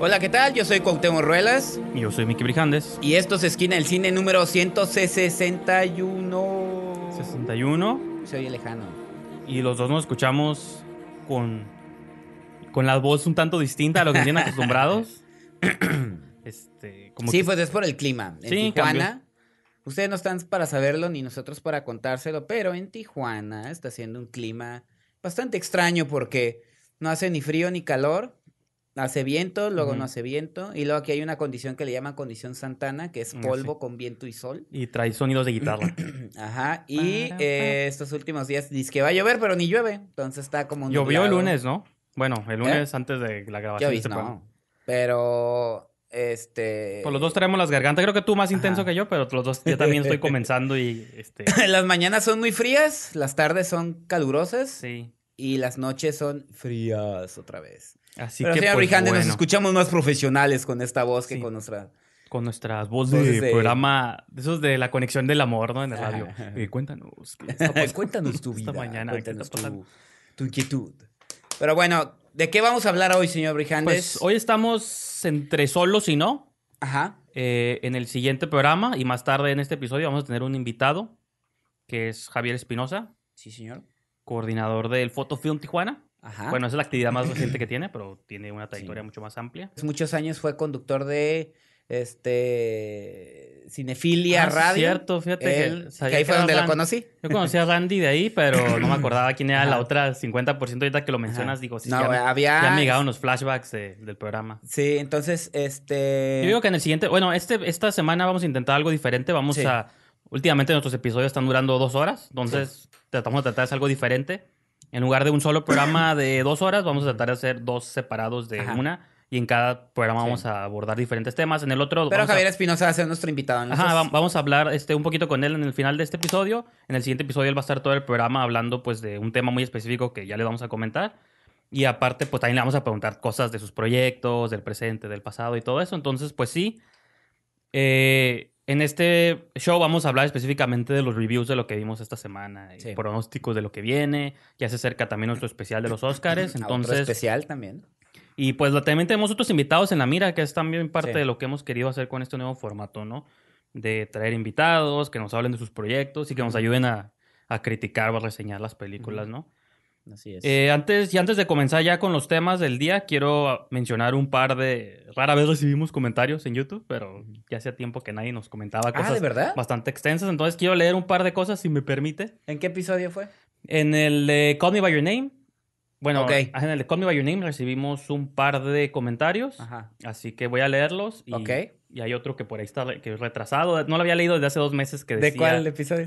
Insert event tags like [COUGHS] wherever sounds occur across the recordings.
Hola, ¿qué tal? Yo soy Cuauhtémoc Ruelas. Y yo soy Miki Brijandes. Y esto es Esquina del Cine número 161. 61. Se oye lejano. Y los dos nos escuchamos con, con la voz un tanto distinta a lo que tienen [LAUGHS] acostumbrados. [CLEARS THROAT] este, sí, pues es por el clima. En Tijuana. Ustedes no están para saberlo ni nosotros para contárselo, pero en Tijuana está siendo un clima bastante extraño porque no hace ni frío ni calor hace viento, luego no hace viento. Y luego aquí hay una condición que le llaman condición Santana, que es mm, polvo con viento y sol. Y trae sonidos de guitarra. [CLEARS THROAT] Ajá. Y eh, estos últimos días dice que va a llover, pero ni llueve. Entonces está como. Nublado. Llovió el lunes, ¿no? Bueno, el ¿Eh? lunes antes de la grabación. Este pero. Este. Pues los dos traemos las gargantas. Creo que tú más intenso que yo, pero los dos yo también estoy [LAUGHS] comenzando y. Este [LAUGHS] las mañanas son muy frías, las tardes son calurosas. Sí. Y las noches son frías otra vez. Así que, pues, nos escuchamos más profesionales con esta voz que con nuestra... Con nuestras voces, de, programa, esos de la conexión del amor, ¿no? En el radio. [LAUGHS] Eh, cuéntanos. [LAUGHS] cuéntanos tu vida. mañana, cuéntanos tu, inquietud. Pero bueno, ¿de qué vamos a hablar hoy, señor Brijandes? Pues hoy estamos entre solos y no. Ajá. Eh, en el siguiente programa y más tarde en este episodio vamos a tener un invitado que es Javier Espinosa. Sí, señor. Coordinador del Film Tijuana. Bueno, esa es la actividad más [CLEARS THROAT] reciente que tiene, pero tiene una trayectoria mucho más amplia. Hace muchos años fue conductor de este, Cinefilia ah, Radio. cierto, fíjate que, ahí fue donde lo conocí. Yo conocí a Randy de ahí, pero no me acordaba quién era la otra 50% ahorita que lo mencionas, digo, sí, ya, había... ya me llegaron los flashbacks del programa. Sí, entonces, este... Yo digo que en el siguiente, bueno, este, esta semana vamos a intentar algo diferente, vamos a... Últimamente nuestros episodios están durando dos horas, entonces tratamos de tratar de hacer algo diferente. En lugar de un solo programa de dos horas, vamos a tratar de hacer dos separados de una. Y en cada programa vamos a abordar diferentes temas. En el otro. Pero Javier Espinoza Espinosa va a ser nuestro invitado. vamos a hablar este, un poquito con él en el final de este episodio. En el siguiente episodio él va a estar todo el programa hablando pues, de un tema muy específico que ya le vamos a comentar. Y aparte, pues también le vamos a preguntar cosas de sus proyectos, del presente, del pasado y todo eso. Entonces, pues sí. Eh, en este show vamos a hablar específicamente de los reviews de lo que vimos esta semana y eh, pronósticos de lo que viene. Ya se acerca también nuestro especial de los Oscars. [CLEARS THROAT] Ah, entonces, especial también. Y pues también tenemos otros invitados en la mira, que es también parte de lo que hemos querido hacer con este nuevo formato, ¿no? De traer invitados, que nos hablen de sus proyectos y que nos ayuden a, criticar o a reseñar las películas, ¿no? Así es. Eh, antes, y antes de comenzar ya con los temas del día, quiero mencionar un par de. Rara vez recibimos comentarios en YouTube, pero ya hacía tiempo que nadie nos comentaba ah, cosas bastante extensas. Entonces quiero leer un par de cosas, si me permite. ¿En qué episodio fue? En el de Call Me By Your Name. Bueno, ah, en el de Call Me By Your Name recibimos un par de comentarios. Ajá. Así que voy a leerlos. Y, y hay otro que por ahí está retrasado. No lo había leído desde hace dos meses que decía. ¿De cuál episodio?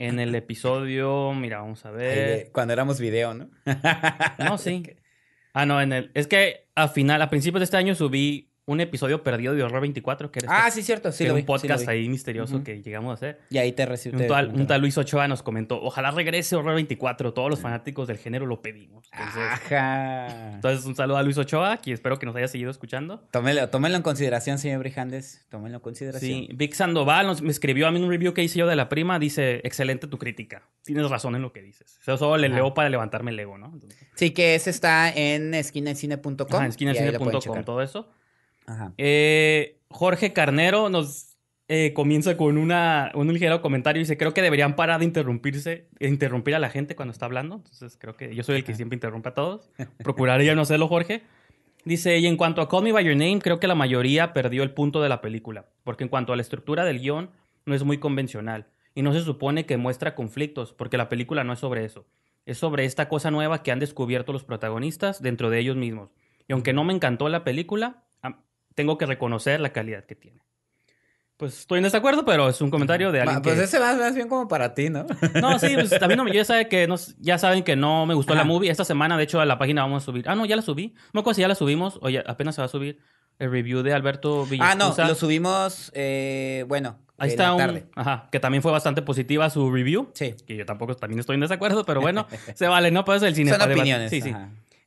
en el episodio, mira, vamos a [LAUGHS] ver. cuando éramos video, ¿no? no, sí. [LAUGHS] Ah, no, en el. Es que al final, a principios de este año subí un episodio perdido de Horror 24, que eres este Ah, sí, cierto, sí. un podcast ahí misterioso que llegamos a hacer. Y ahí te recibí. Un, tal, Luis Ochoa nos comentó, ojalá regrese Horror 24, todos los fanáticos del género lo pedimos. Entonces, Ajá. Entonces, un saludo a Luis Ochoa, que espero que nos haya seguido escuchando. Tómelo, en consideración, señor Brijandes, tómelo en consideración. Sí, Vic Sandoval me escribió a mí un review que hice yo de la prima, dice, excelente tu crítica, tienes razón en lo que dices. solo le leo para levantarme el ego, ¿no? sí, que ese está en esquinacine.com. Ah, en esquinacine.com, todo eso. Eh, Jorge Carnero nos eh, comienza con un ligero comentario y dice, creo que deberían parar de interrumpirse, interrumpir a la gente cuando está hablando. Entonces creo que yo soy el que siempre interrumpe a todos. Procuraría no hacerlo, Jorge. Dice, y en cuanto a Call Me By Your Name, creo que la mayoría perdió el punto de la película, porque en cuanto a la estructura del guión, no es muy convencional, y no se supone que muestra conflictos, porque la película no es sobre eso. Es sobre esta cosa nueva que han descubierto los protagonistas dentro de ellos mismos. Y aunque no me encantó la película, tengo que reconocer la calidad que tiene. Pues estoy en desacuerdo, pero es un comentario de alguien. pues ese va más, bien como para ti, ¿no? No, sí, pues también ya, sabe que ya saben que no me gustó la movie. Esta semana, de hecho, a la página vamos a subir. Ah, no, ya la subí. No me acuerdo si ya la subimos Oye, apenas se va a subir el review de Alberto Villarreal. Ah, no, lo subimos, eh, bueno, Ahí está un, ajá, que también fue bastante positiva su review. Sí. Que yo tampoco también estoy en desacuerdo, pero bueno, [LAUGHS] se vale, ¿no? Pues el cine. Son opiniones. Sí, sí.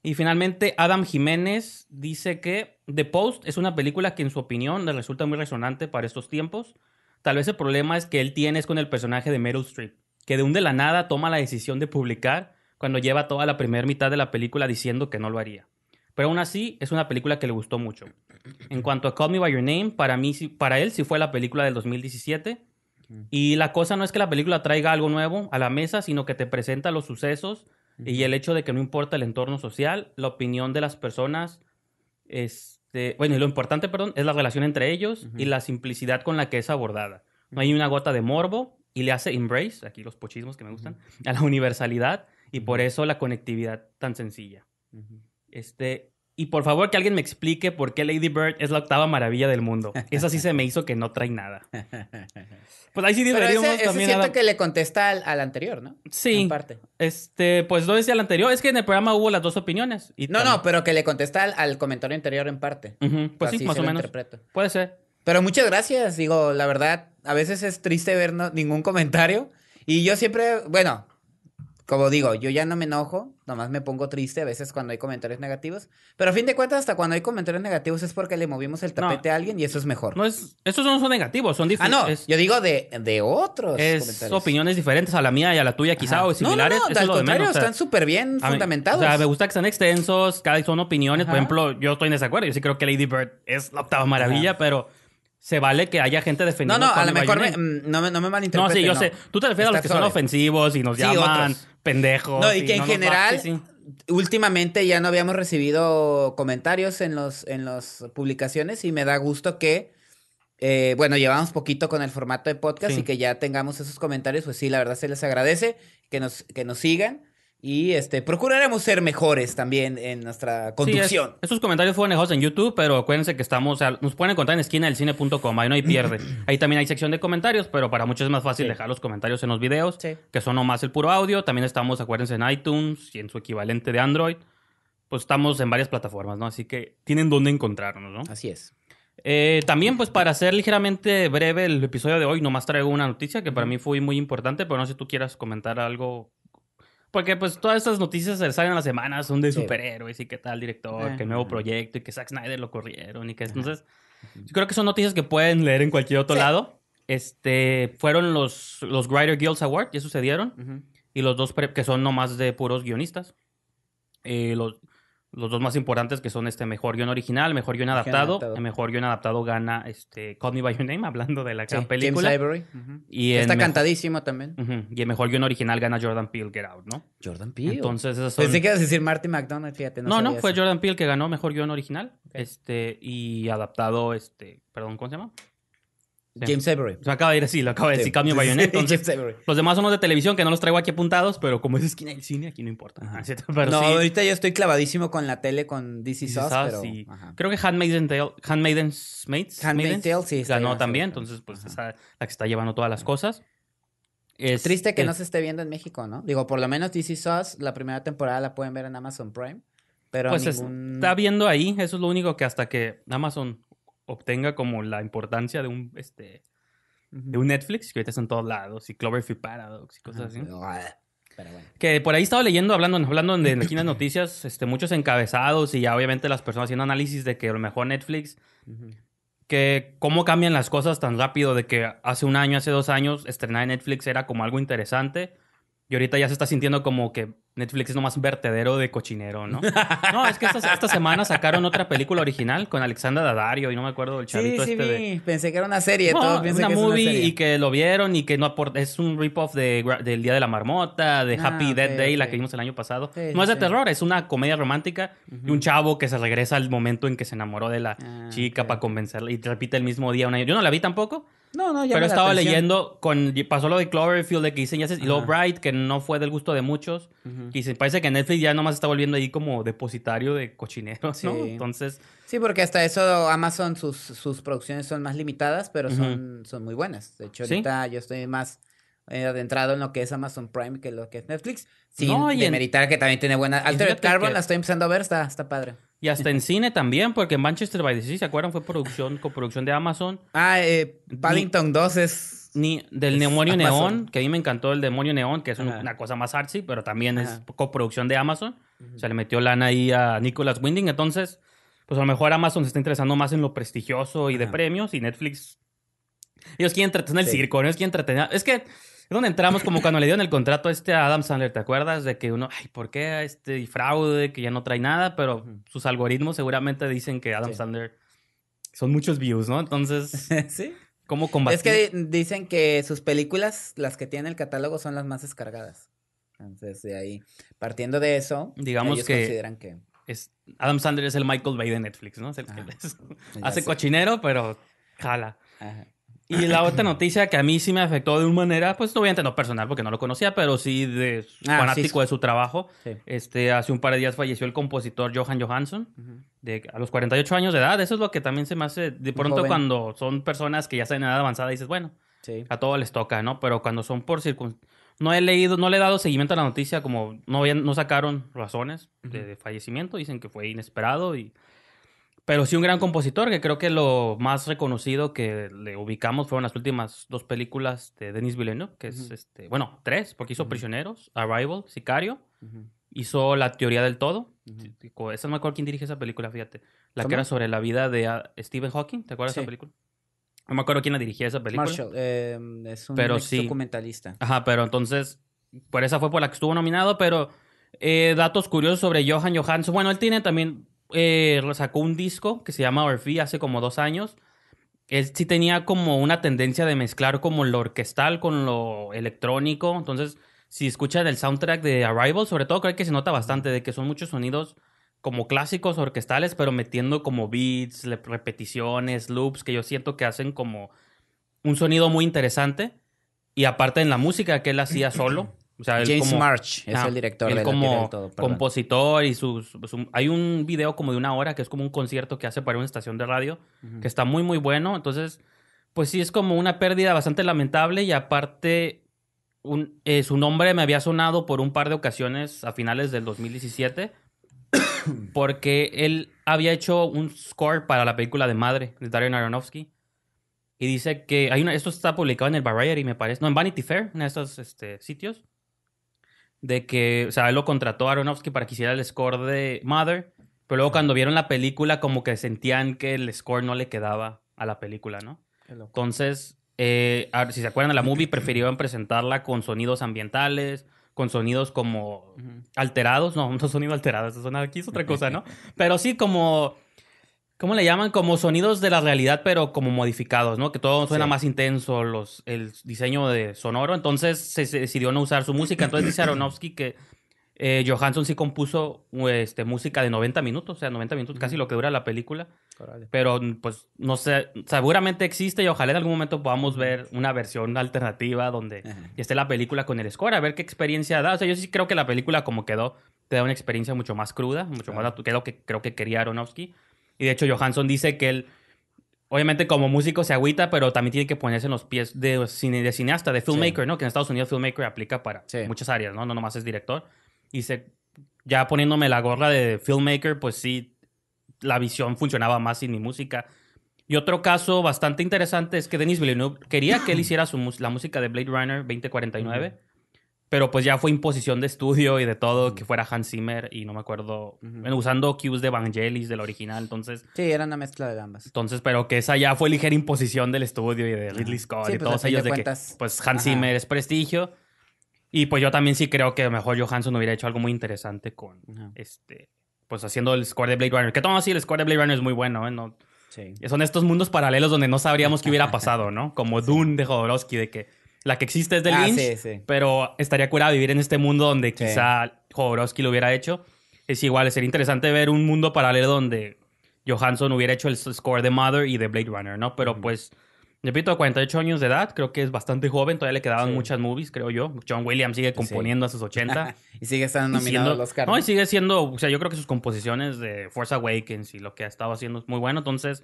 Y finalmente, Adam Jiménez dice que The Post es una película que en su opinión le resulta muy resonante para estos tiempos. Tal vez el problema es que él tiene es con el personaje de Meryl Streep, que de un de la nada toma la decisión de publicar cuando lleva toda la primera mitad de la película diciendo que no lo haría. Pero aún así, es una película que le gustó mucho. En cuanto a Call Me By Your Name, para, mí, para él sí fue la película del 2017. Y la cosa no es que la película traiga algo nuevo a la mesa, sino que te presenta los sucesos y el hecho de que no importa el entorno social, la opinión de las personas es este, bueno, lo importante, perdón, es la relación entre ellos y la simplicidad con la que es abordada. No hay una gota de morbo y le hace embrace, aquí los pochismos que me gustan, a la universalidad y por eso la conectividad tan sencilla. Este, y por favor que alguien me explique por qué Lady Bird es la octava maravilla del mundo. Esa sí se me hizo que no trae nada. Pues ahí sí deberíamos Pero ese, siento que le contesta al, anterior, ¿no? Sí. En parte. Este, pues no decía al anterior. Es que en el programa hubo las dos opiniones. no, no, pero que le contesta al, comentario anterior en parte. Pues sí, más o menos. Puede ser. Pero muchas gracias. Digo, la verdad, a veces es triste ver ningún comentario. Y yo siempre, bueno, como digo, yo ya no me enojo, nomás me pongo triste a veces cuando hay comentarios negativos. Pero a fin de cuentas, hasta cuando hay comentarios negativos es porque le movimos el tapete a alguien y eso es mejor. No es, esos no son negativos, son diferentes. Ah, no, yo digo de, de otros. Es opiniones diferentes a la mía y a la tuya, quizá, o similares. No, no, no al contrario, están súper bien fundamentados. o sea, me gusta que sean extensos, cada son opiniones. Por ejemplo, yo estoy en desacuerdo. Yo sí creo que Lady Bird es la octava maravilla, pero se vale que haya gente defendiendo. No, no, a lo mejor mm, no, me, no No, sí, yo sé. Tú te refieres a los que son ofensivos y nos llaman pendejos. No, y, que en general, últimamente ya no habíamos recibido comentarios en las en los publicaciones y me da gusto que, eh, bueno, llevamos poquito con el formato de podcast y que ya tengamos esos comentarios. Pues sí, la verdad se les agradece que nos, que nos sigan. Y este, procuraremos ser mejores también en nuestra conducción. Sí, estos comentarios fueron dejados en YouTube, pero acuérdense que estamos, o nos pueden encontrar en esquina del cine.com, ahí no hay pierde. [CLEARS THROAT] ahí también hay sección de comentarios, pero para muchos es más fácil dejar los comentarios en los videos, que son nomás el puro audio. También estamos, acuérdense, en iTunes y en su equivalente de Android. Pues estamos en varias plataformas, ¿no? Así que tienen dónde encontrarnos, ¿no? Así es. Eh, también, pues para ser ligeramente breve el episodio de hoy, nomás traigo una noticia que para mí fue muy importante, pero no sé si tú quieras comentar algo porque pues todas estas noticias se salen a la semana, son de superhéroes y qué tal director, qué nuevo proyecto y que Zack Snyder lo corrieron y que entonces yo creo que son noticias que pueden leer en cualquier otro lado. Este, fueron los, los Writer Guilds Awards, ya sucedieron. Y los dos que son nomás de puros guionistas. Eh, los, los dos más importantes que son este mejor guión original, mejor guión adaptado. El mejor guión adaptado gana este Call Me By Your Name, hablando de la gran película. James Ivory. Está cantadísimo también. Y el mejor guión original gana Jordan Peele, Get Out, ¿no? Jordan Peele. Entonces esas son... Pensé que ibas a decir Marty McDonald, fíjate. No, no, no fue Jordan Peele que ganó mejor guión original este, y adaptado, este, perdón, ¿cómo se llama? James Avery. Se acaba de ir así, lo acaba de decir, sí. cambio Bayonet. los demás son los de televisión que no los traigo aquí apuntados, pero como es esquina del cine, aquí no importa. [LAUGHS] no, ahorita yo estoy clavadísimo con la tele, con DC, Sauce, pero... Creo que Handmaid's Handmaid's Mates, Handmaid's Tale, sí. Ganó también, entonces pues es la que está llevando todas las cosas. Es, Triste que no se esté viendo en México, ¿no? Digo, por lo menos DC Sauce, la primera temporada la pueden ver en Amazon Prime. Pero pues está viendo ahí, eso es lo único que hasta que Amazon obtenga como la importancia de un, este, de un Netflix, que ahorita están en todos lados, y Cloverfield Paradox y cosas así. Ah, que por ahí estaba leyendo, hablando, hablando de aquí en noticias, [LAUGHS] este, muchos encabezados y ya obviamente las personas haciendo análisis de que a lo mejor Netflix, que cómo cambian las cosas tan rápido de que hace un año, hace dos años, estrenar en Netflix era como algo interesante y ahorita ya se está sintiendo como que Netflix es nomás vertedero de cochinero, ¿no? [LAUGHS] No, es que esta, semana sacaron otra película original con Alexandra Daddario y no me acuerdo del chavito sí, sí, este pensé que era una serie. No, una movie y que lo vieron y que no aporta... Es un rip-off de, del Día de la Marmota, de ah, Happy Dead Day, la que vimos el año pasado. no es de terror, es una comedia romántica Y un chavo que se regresa al momento en que se enamoró de la ah, chica para convencerla y repite el mismo día Yo no la vi tampoco, no, no, ya Pero estaba leyendo, con, pasó lo de Cloverfield de que dicen y Bright, que no fue del gusto de muchos. Y se, parece que Netflix ya nomás está volviendo ahí como depositario de cochineros, sí. Entonces. Sí, porque hasta eso Amazon, sus, sus producciones son más limitadas, pero son, son muy buenas. De hecho, ahorita yo estoy más eh, adentrado en lo que es Amazon Prime que lo que es Netflix. Sin y demeritar que también tiene buena. Altered Carbon la estoy empezando a ver, está, está padre. Y hasta en cine también, porque en Manchester by the Sea, ¿se acuerdan? Fue producción, coproducción de Amazon. Ah, eh, Paddington 2 es... Ni, del Demonio Neón, que a mí me encantó el Demonio Neón, que es una cosa más artsy, pero también es coproducción de Amazon. Se le metió lana ahí a Nicholas Winding. Entonces, pues a lo mejor Amazon se está interesando más en lo prestigioso y de premios. Y Netflix... Ellos quieren entretener el circo, ellos quieren entretener... Es que entramos como cuando le dieron el contrato a este Adam Sandler, ¿te acuerdas? De que uno, ay, ¿por qué este fraude que ya no trae nada? Pero sus algoritmos seguramente dicen que Adam Sandler son muchos views, ¿no? Entonces, [LAUGHS] ¿Sí? ¿cómo combatir? Es que dicen que sus películas, las que tienen el catálogo, son las más descargadas. Entonces, de ahí, partiendo de eso, digamos ellos que, consideran que... Es, Adam Sandler es el Michael Bay de Netflix, ¿no? [LAUGHS] hace cochinero, pero jala. Ajá. Y la otra [LAUGHS] noticia que a mí sí me afectó de una manera, pues obviamente no personal porque no lo conocía, pero sí de ah, fanático de su trabajo. Este, hace un par de días falleció el compositor Johan Johansson de, a los 48 años de edad. Eso es lo que también se me hace de pronto cuando son personas que ya están en edad avanzada dices, bueno, a todos les toca, ¿no? Pero cuando son por circunstancias... No he leído, no le he dado seguimiento a la noticia como no, no sacaron razones de, fallecimiento. Dicen que fue inesperado y pero sí un gran compositor, que creo que lo más reconocido que le ubicamos fueron las últimas dos películas de Denis Villeneuve, que es este, bueno, tres, porque hizo Prisioneros, Arrival, Sicario, hizo La teoría del todo. Esa no me acuerdo quién dirige esa película, fíjate. La que era sobre la vida de ah, Stephen Hawking, ¿te acuerdas de esa película? No me acuerdo quién la dirigía esa película. Marshall, em, es un pero sí. documentalista. Ajá, pero entonces, por esa fue por la que estuvo nominado, pero eh, datos curiosos sobre Johan Johansson. Bueno, él tiene también eh, sacó un disco que se llama Orfi hace como dos años. Él sí tenía como una tendencia de mezclar como lo orquestal con lo electrónico. Entonces, si escuchan el soundtrack de Arrival, sobre todo creo que se nota bastante de que son muchos sonidos como clásicos orquestales, pero metiendo como beats, repeticiones, loops, que yo siento que hacen como un sonido muy interesante. Y aparte en la música que él hacía solo, [CLEARS THROAT] James March es el director él como compositor y pues, hay un video como de una hora que es como un concierto que hace para una estación de radio que está muy muy bueno entonces pues sí es como una pérdida bastante lamentable y aparte eh, su nombre me había sonado por un par de ocasiones a finales del 2017 [COUGHS] porque él había hecho un score para la película de Madre de Darren Aronofsky y dice que hay esto está publicado en el Variety me parece no en Vanity Fair en estos este, sitios de que, o sea, él lo contrató a Aronofsky para que hiciera el score de Mother, pero luego cuando vieron la película como que sentían que el score no le quedaba a la película, ¿no? Entonces, eh, si se acuerdan de la movie, [CLEARS THROAT] preferían presentarla con sonidos ambientales, con sonidos como alterados, no, [LAUGHS] no sonido alterados. eso aquí es otra [LAUGHS] cosa, ¿no? Pero sí como ¿Cómo le llaman? Como sonidos de la realidad, pero como modificados, ¿no? Que todo suena más intenso, los, el diseño de sonoro. Entonces se, decidió no usar su música. Entonces dice Aronofsky que eh, Johansson sí compuso este, música de 90 minutos, o sea, 90 minutos, casi lo que dura la película. Pero pues no sé, seguramente existe y ojalá en algún momento podamos ver una versión alternativa donde esté la película con el score, a ver qué experiencia da. O sea, yo sí creo que la película como quedó, te da una experiencia mucho más cruda, mucho más que lo que creo que quería Aronofsky. Y de hecho, Johansson dice que él, obviamente como músico se agüita, pero también tiene que ponerse en los pies de, cineasta, de filmmaker, ¿no? Que en Estados Unidos filmmaker aplica para muchas áreas, ¿no? No nomás es director. Y se, ya poniéndome la gorra de filmmaker, pues sí, la visión funcionaba más sin mi música. Y otro caso bastante interesante es que Denis Villeneuve quería que él hiciera su, la música de Blade Runner 2049. Pero pues ya fue imposición de estudio y de todo, que fuera Hans Zimmer y no me acuerdo, bueno, usando cues de evangelis del original, entonces... Sí, era una mezcla de ambas. Entonces, pero que esa ya fue ligera imposición del estudio y de Ridley Scott y pues, todos ellos de que, pues Hans Zimmer es prestigio. Y pues yo también sí creo que mejor Johansson hubiera hecho algo muy interesante con, este, pues haciendo el score de Blade Runner. Que todo así, el score de Blade Runner es muy bueno, ¿eh? No, sí. Son estos mundos paralelos donde no sabríamos qué hubiera pasado, ¿no? Como Dune de Jodorowsky, de que la que existe es de ah, Lynch, pero estaría curado vivir en este mundo donde quizá Jodorowsky lo hubiera hecho. Es igual, sería interesante ver un mundo paralelo donde Johansson hubiera hecho el score de Mother y de Blade Runner, ¿no? Pero pues, repito, a 48 años de edad, creo que es bastante joven, todavía le quedaban muchas movies, creo yo. John Williams sigue componiendo a sus 80. [LAUGHS] y sigue estando nominado los Oscar. No, y sigue siendo, o sea, yo creo que sus composiciones de Force Awakens y lo que ha estado haciendo es muy bueno, entonces...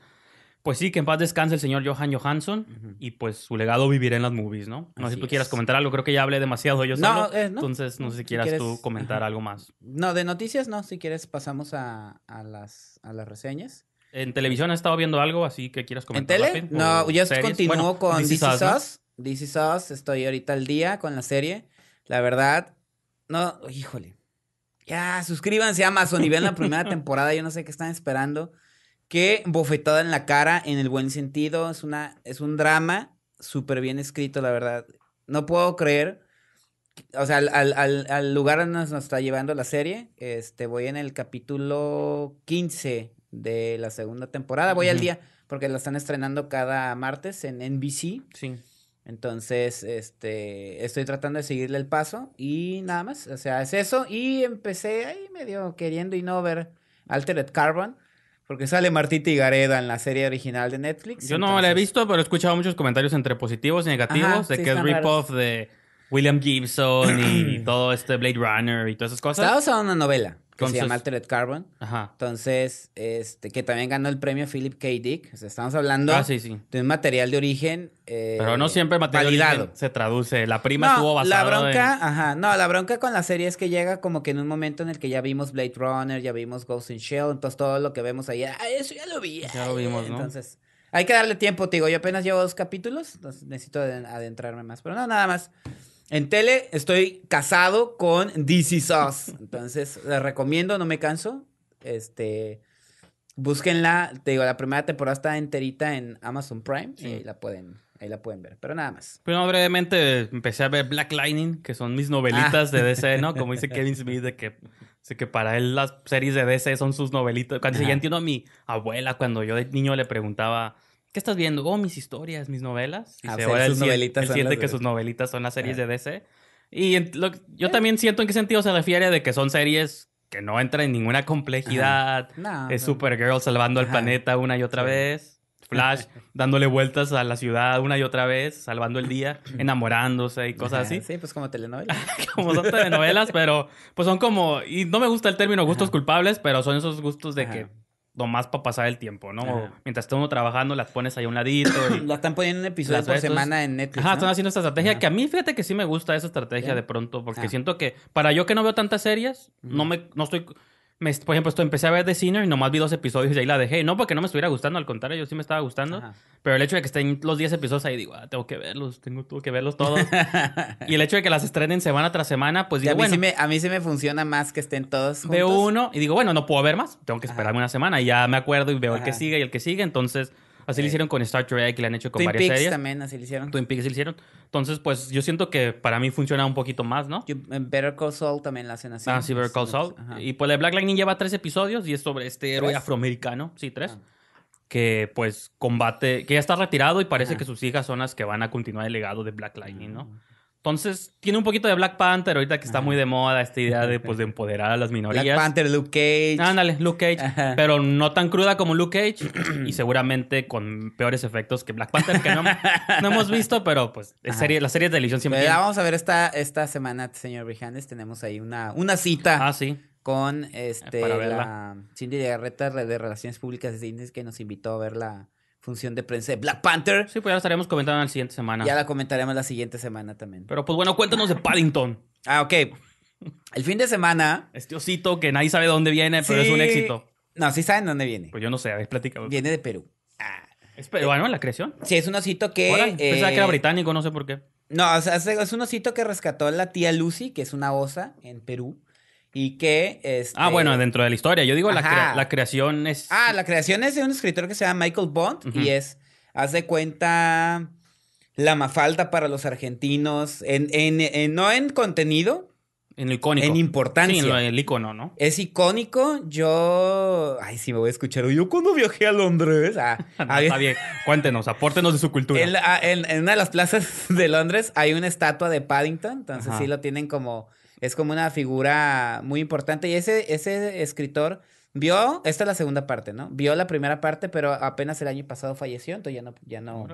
Pues sí, que en paz descanse el señor Johan Johansson y pues su legado vivirá en las movies, ¿no? No sé si tú quieras comentar algo, creo que ya hablé demasiado yo eh, No, Entonces, no sé si quieras tú comentar algo más. No, de noticias no, si quieres pasamos a, las, reseñas. En televisión has estado viendo algo, así que quieras comentar. ¿En tele? no, yo continúo con DC Us. DC estoy ahorita al día con la serie. La verdad, no, híjole. Ya, suscríbanse a Amazon y vean la primera [LAUGHS] temporada, yo no sé qué están esperando. Qué bofetada en la cara, en el buen sentido. Es, una, es un drama súper bien escrito, la verdad. No puedo creer. O sea, al, lugar donde nos, está llevando la serie, este, voy en el capítulo 15 de la segunda temporada. Voy al día, porque la están estrenando cada martes en NBC. Sí. Entonces, este, estoy tratando de seguirle el paso y nada más. O sea, es eso. Y empecé ahí medio queriendo y no ver Altered Carbon. Porque sale Martita y Gareda en la serie original de Netflix. Yo no la he visto, pero he escuchado muchos comentarios entre positivos y negativos de que es rip-off de William Gibson y [CLEARS THROAT] todo este Blade Runner y todas esas cosas. Está a una novela se llama Altered Carbon. Ajá. Entonces, este, que también ganó el premio Philip K. Dick. estamos hablando ah, de un material de origen. Eh, pero no siempre material se traduce. La prima tuvo estuvo basada. La bronca, ajá. No, la bronca con la serie es que llega como que en un momento en el que ya vimos Blade Runner, ya vimos Ghost in Shell. Entonces, todo lo que vemos ahí, eso ya lo vi. Ya lo vimos, ¿no? Entonces. Hay que darle tiempo, te digo. Yo apenas llevo dos capítulos, entonces necesito adentrarme más. Pero no, nada más. En tele estoy casado con DC Sauce. Entonces, les recomiendo, no me canso. Este. Búsquenla, te digo, la primera temporada está enterita en Amazon Prime y ahí la pueden ahí la pueden ver, pero nada más. Pero brevemente empecé a ver Black Lightning, que son mis novelitas ah. de DC, ¿no? Como dice Kevin Smith, de que, que para él las series de DC son sus novelitas. Cuando, yo entiendo a mi abuela cuando yo de niño le preguntaba ¿Qué estás viendo? Oh, mis historias, mis novelas. Y ah, se pues, novelitas. Él siente que sus novelitas son las series ah. de DC. Y yo eh. también siento en qué sentido se refiere de que son series que no entran en ninguna complejidad. No, es Supergirl salvando al planeta una y otra vez. Flash [LAUGHS] dándole vueltas a la ciudad una y otra vez, salvando el día, [CLEARS THROAT] enamorándose y cosas así. Sí, pues como telenovelas. [LAUGHS] como son telenovelas, pero pues son como, y no me gusta el término gustos culpables, pero son esos gustos de que más para pasar el tiempo, ¿no? mientras esté uno trabajando, las pones ahí a un ladito. Y [CLEARS THROAT] están poniendo en episodio por semana en Netflix. Ajá, están haciendo esta estrategia que a mí, fíjate que sí me gusta esa estrategia de pronto, porque ah. siento que para yo que no veo tantas series, no me no estoy por ejemplo, esto, empecé a ver de Sinner y nomás vi dos episodios y ahí la dejé. No porque no me estuviera gustando, al contrario, yo sí me estaba gustando. Pero el hecho de que estén los 10 episodios ahí, digo, ah, tengo que verlos, tengo, que verlos todos. [LAUGHS] y el hecho de que las estrenen semana tras semana, pues digo, a mí bueno. me, a mí sí me funciona más que estén todos juntos. Veo uno y digo, bueno, no puedo ver más, tengo que esperarme una semana. Y ya me acuerdo y veo el que sigue y el que sigue, entonces... Así lo hicieron con Star Trek y lo han hecho con Twin varias series. también así lo hicieron. Twin Peaks lo hicieron. Entonces, pues yo siento que para mí funciona un poquito más, ¿no? Better Call Saul también la hacen así. Ah, sí, Better Call Saul. Y pues la Black Lightning lleva tres episodios y es sobre este héroe afroamericano, sí, tres. Que pues combate, que ya está retirado y parece que sus hijas son las que van a continuar el legado de Black Lightning, ¿no? Ah. Entonces, tiene un poquito de Black Panther ahorita que está muy de moda esta idea de, [LAUGHS] pues, de empoderar a las minorías. Black Panther, Luke Cage. Ándale, Luke Cage. Pero no tan cruda como Luke Cage [CLEARS THROAT] y seguramente con peores efectos que Black Panther, que no, hemos visto, pero pues la serie, las series de televisión siempre. Pues, vamos a ver esta, esta semana, señor Brijanes, tenemos ahí una, una cita. Ah, con eh, este la Cindy Garreta de Relaciones Públicas de Cines, que nos invitó a verla. la, función de prensa de Black Panther. Sí, pues ya la estaremos comentando la siguiente semana. Ya la comentaremos la siguiente semana también. Pero pues bueno, cuéntanos de Paddington. Ah, ok. El fin de semana. Este osito que nadie sabe dónde viene, pero es un éxito. No, sí saben dónde viene. Pues yo no sé, a ver, Viene de Perú. Ah. ¿Es peruano la creación? Sí, es un osito que. pensaba que era eh, británico, no sé por qué. No, o sea, es un osito que rescató la tía Lucy, que es una osa en Perú y que... Este... Ah, bueno, dentro de la historia. Yo digo, la, la, creación es... Ah, la creación es de un escritor que se llama Michael Bond y es, haz de cuenta, la mafalda para los argentinos, en, en, no en contenido. En icónico. En importancia. en el icono, ¿no? Es icónico. Yo. Ay, sí, me voy a escuchar. Yo cuando viajé a Londres. Ah, [LAUGHS] Está bien. Cuéntenos, apórtenos de su cultura. En, una de las plazas de Londres hay una estatua de Paddington. Entonces sí lo tienen como es como una figura muy importante. Y ese, ese escritor vio, esta es la segunda parte, ¿no? Vio la primera parte, pero apenas el año pasado falleció, entonces ya no, ya no.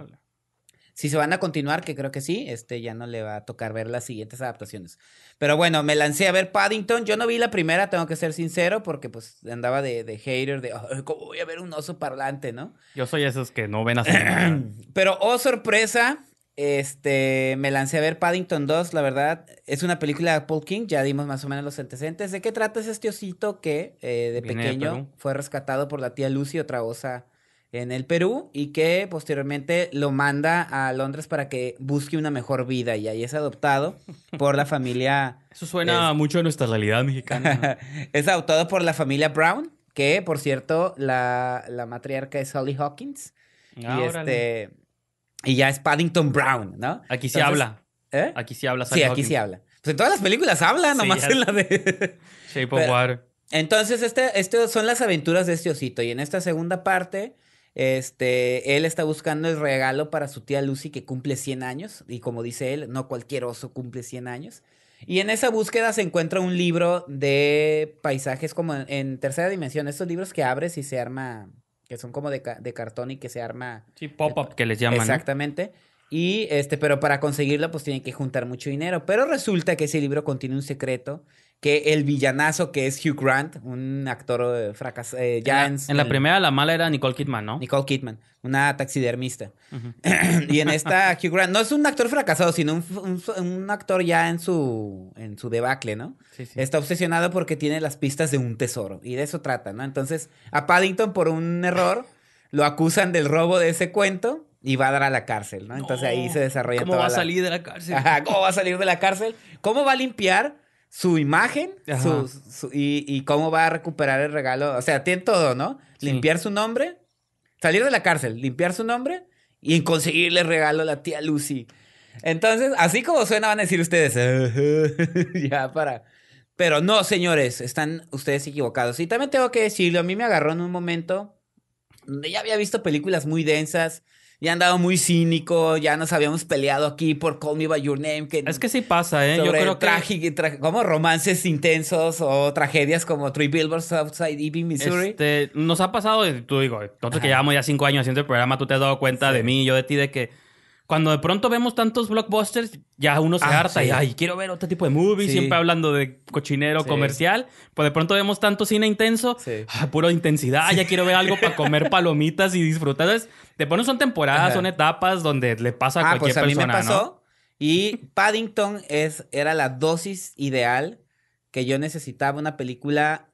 Si se van a continuar, que creo que sí, este ya no le va a tocar ver las siguientes adaptaciones. Pero bueno, me lancé a ver Paddington. Yo no vi la primera, tengo que ser sincero, porque pues andaba de, de hater, de cómo voy a ver un oso parlante, ¿no? Yo soy esos que no ven así [CLEARS THROAT] Pero oh sorpresa, este, me lancé a ver Paddington 2, la verdad, es una película de Paul King, ya dimos más o menos los antecedentes. ¿De qué trata es este osito que eh, de pequeño fue rescatado por la tía Lucy, otra osa en el Perú, y que posteriormente lo manda a Londres para que busque una mejor vida, y ahí es adoptado por la familia... [LAUGHS] Eso suena mucho a nuestra realidad mexicana. [LAUGHS] es adoptado por la familia Brown, que por cierto, la, matriarca es Holly Hawkins. y ah, este y ya es Paddington Brown, ¿no? Aquí se habla. ¿eh? Aquí se habla. sí, aquí se habla. Pues en todas las películas habla, nomás en la de... [LAUGHS] Shape of Water. Entonces, este, este, son las aventuras de este osito. Y en esta segunda parte, este, él está buscando el regalo para su tía Lucy que cumple 100 años. Y como dice él, no cualquier oso cumple 100 años. Y en esa búsqueda se encuentra un libro de paisajes como en, en tercera dimensión. Estos libros que abres y se arma que son como de, cartón y que se arma. Sí, pop-up que les llaman. Exactamente. Y este, pero para conseguirlo, pues tienen que juntar mucho dinero. Pero resulta que ese libro contiene un secreto que el villanazo que es Hugh Grant, un actor eh, fracasado. Eh, en, la, primera la mala era Nicole Kidman, ¿no? Nicole Kidman, una taxidermista. [CLEARS THROAT] y en esta Hugh Grant, no es un actor fracasado, sino un, actor ya en su, en su debacle, ¿no? Está obsesionado porque tiene las pistas de un tesoro y de eso trata, ¿no? Entonces a Paddington por un error lo acusan del robo de ese cuento y va a dar a la cárcel, ¿no? Entonces ahí se desarrolla ¿Cómo va a salir de la cárcel? ¿cómo va a salir de la cárcel? ¿Cómo va a limpiar su imagen y, cómo va a recuperar el regalo. O sea, tiene todo, ¿no? Limpiar su nombre, salir de la cárcel, limpiar su nombre y conseguirle el regalo a la tía Lucy. Entonces, así como suena, van a decir ustedes, [LAUGHS] ya para. Pero no, señores, están ustedes equivocados. Y también tengo que decirlo, a mí me agarró en un momento donde ya había visto películas muy densas ya andaba muy cínico, ya nos habíamos peleado aquí por Call Me By Your Name. Que es que sí pasa, ¿eh? Yo creo que... como romances intensos o tragedias como Three Billboards Outside Ebbing, Missouri. Este, nos ha pasado, tú digo, nosotros que llevamos ya cinco años haciendo el programa, tú te has dado cuenta de mí y yo de ti, de que cuando de pronto vemos tantos blockbusters, ya uno se ah, harta y, ay, quiero ver otro tipo de movie, siempre hablando de cochinero comercial. Pues de pronto vemos tanto cine intenso, ah, puro intensidad, ya quiero ver algo para comer palomitas y disfrutar. ¿Sabes? De pronto son temporadas, son etapas donde le pasa a ah, cualquier pues, a mí persona, Y Paddington es, era la dosis ideal que yo necesitaba una película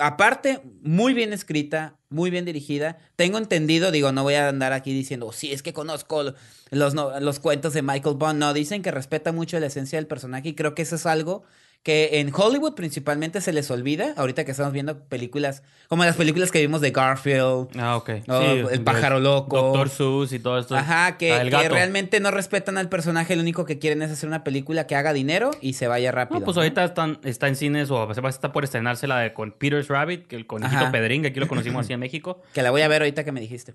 aparte, muy bien escrita, muy bien dirigida. Tengo entendido, digo, no voy a andar aquí diciendo, si sí, es que conozco los, los cuentos de Michael Bond. No, dicen que respeta mucho la esencia del personaje y creo que eso es algo que en Hollywood principalmente se les olvida, ahorita que estamos viendo películas, como las películas que vimos de Garfield. Ah, el pájaro loco. Doctor Seuss y todo esto. Ajá, que, ah, realmente no respetan al personaje, lo único que quieren es hacer una película que haga dinero y se vaya rápido. Pues no, pues ahorita están, está en cines o se va por estrenarse la de con Peter's Rabbit, que el conejito Pedrín, que aquí lo conocimos [LAUGHS] así en México. Que la voy a ver ahorita que me dijiste.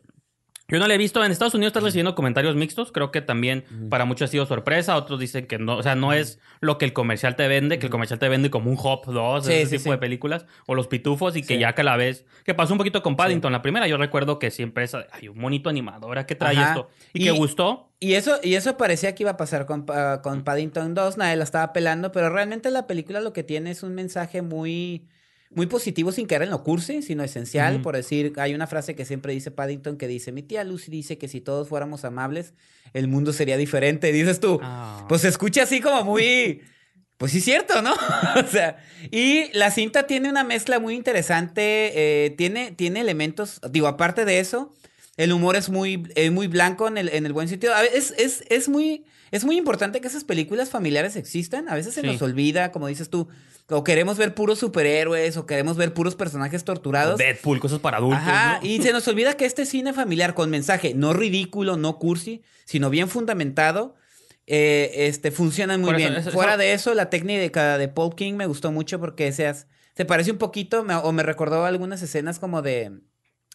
Yo no le he visto. En Estados Unidos estás recibiendo comentarios mixtos. Creo que también para muchos ha sido sorpresa. Otros dicen que no, o sea, no es lo que el comercial te vende, que el comercial te vende como un Hop 2, ese tipo de películas, o los pitufos, y que ya cada vez. Que pasó un poquito con Paddington, la primera. Yo recuerdo que siempre es. Hay un monito animadora que trae esto. Y, qué gustó. Y eso, y eso parecía que iba a pasar con, ah, con Paddington 2. Nadie la estaba pelando, pero realmente la película lo que tiene es un mensaje muy muy positivo sin caer en lo cursi, sino esencial. Por decir, hay una frase que siempre dice Paddington que dice, mi tía Lucy dice que si todos fuéramos amables, el mundo sería diferente. dices tú, ah. pues se escucha así como muy... Pues sí, cierto, ¿no? [LAUGHS] o sea, y la cinta tiene una mezcla muy interesante, eh, tiene, tiene elementos, digo, aparte de eso, el humor es muy, muy blanco en el, en el buen sitio... es, es, muy, es muy importante que esas películas familiares existan, a veces se nos olvida, como dices tú, o queremos ver puros superhéroes, o queremos ver puros personajes torturados. Deadpool, cosas para adultos. Ajá, y se nos olvida que este cine familiar con mensaje no ridículo, no cursi, sino bien fundamentado, eh, este, funciona muy bien. Fuera de eso, la técnica de Paul King me gustó mucho porque seas, se parece un poquito, o me recordó algunas escenas como de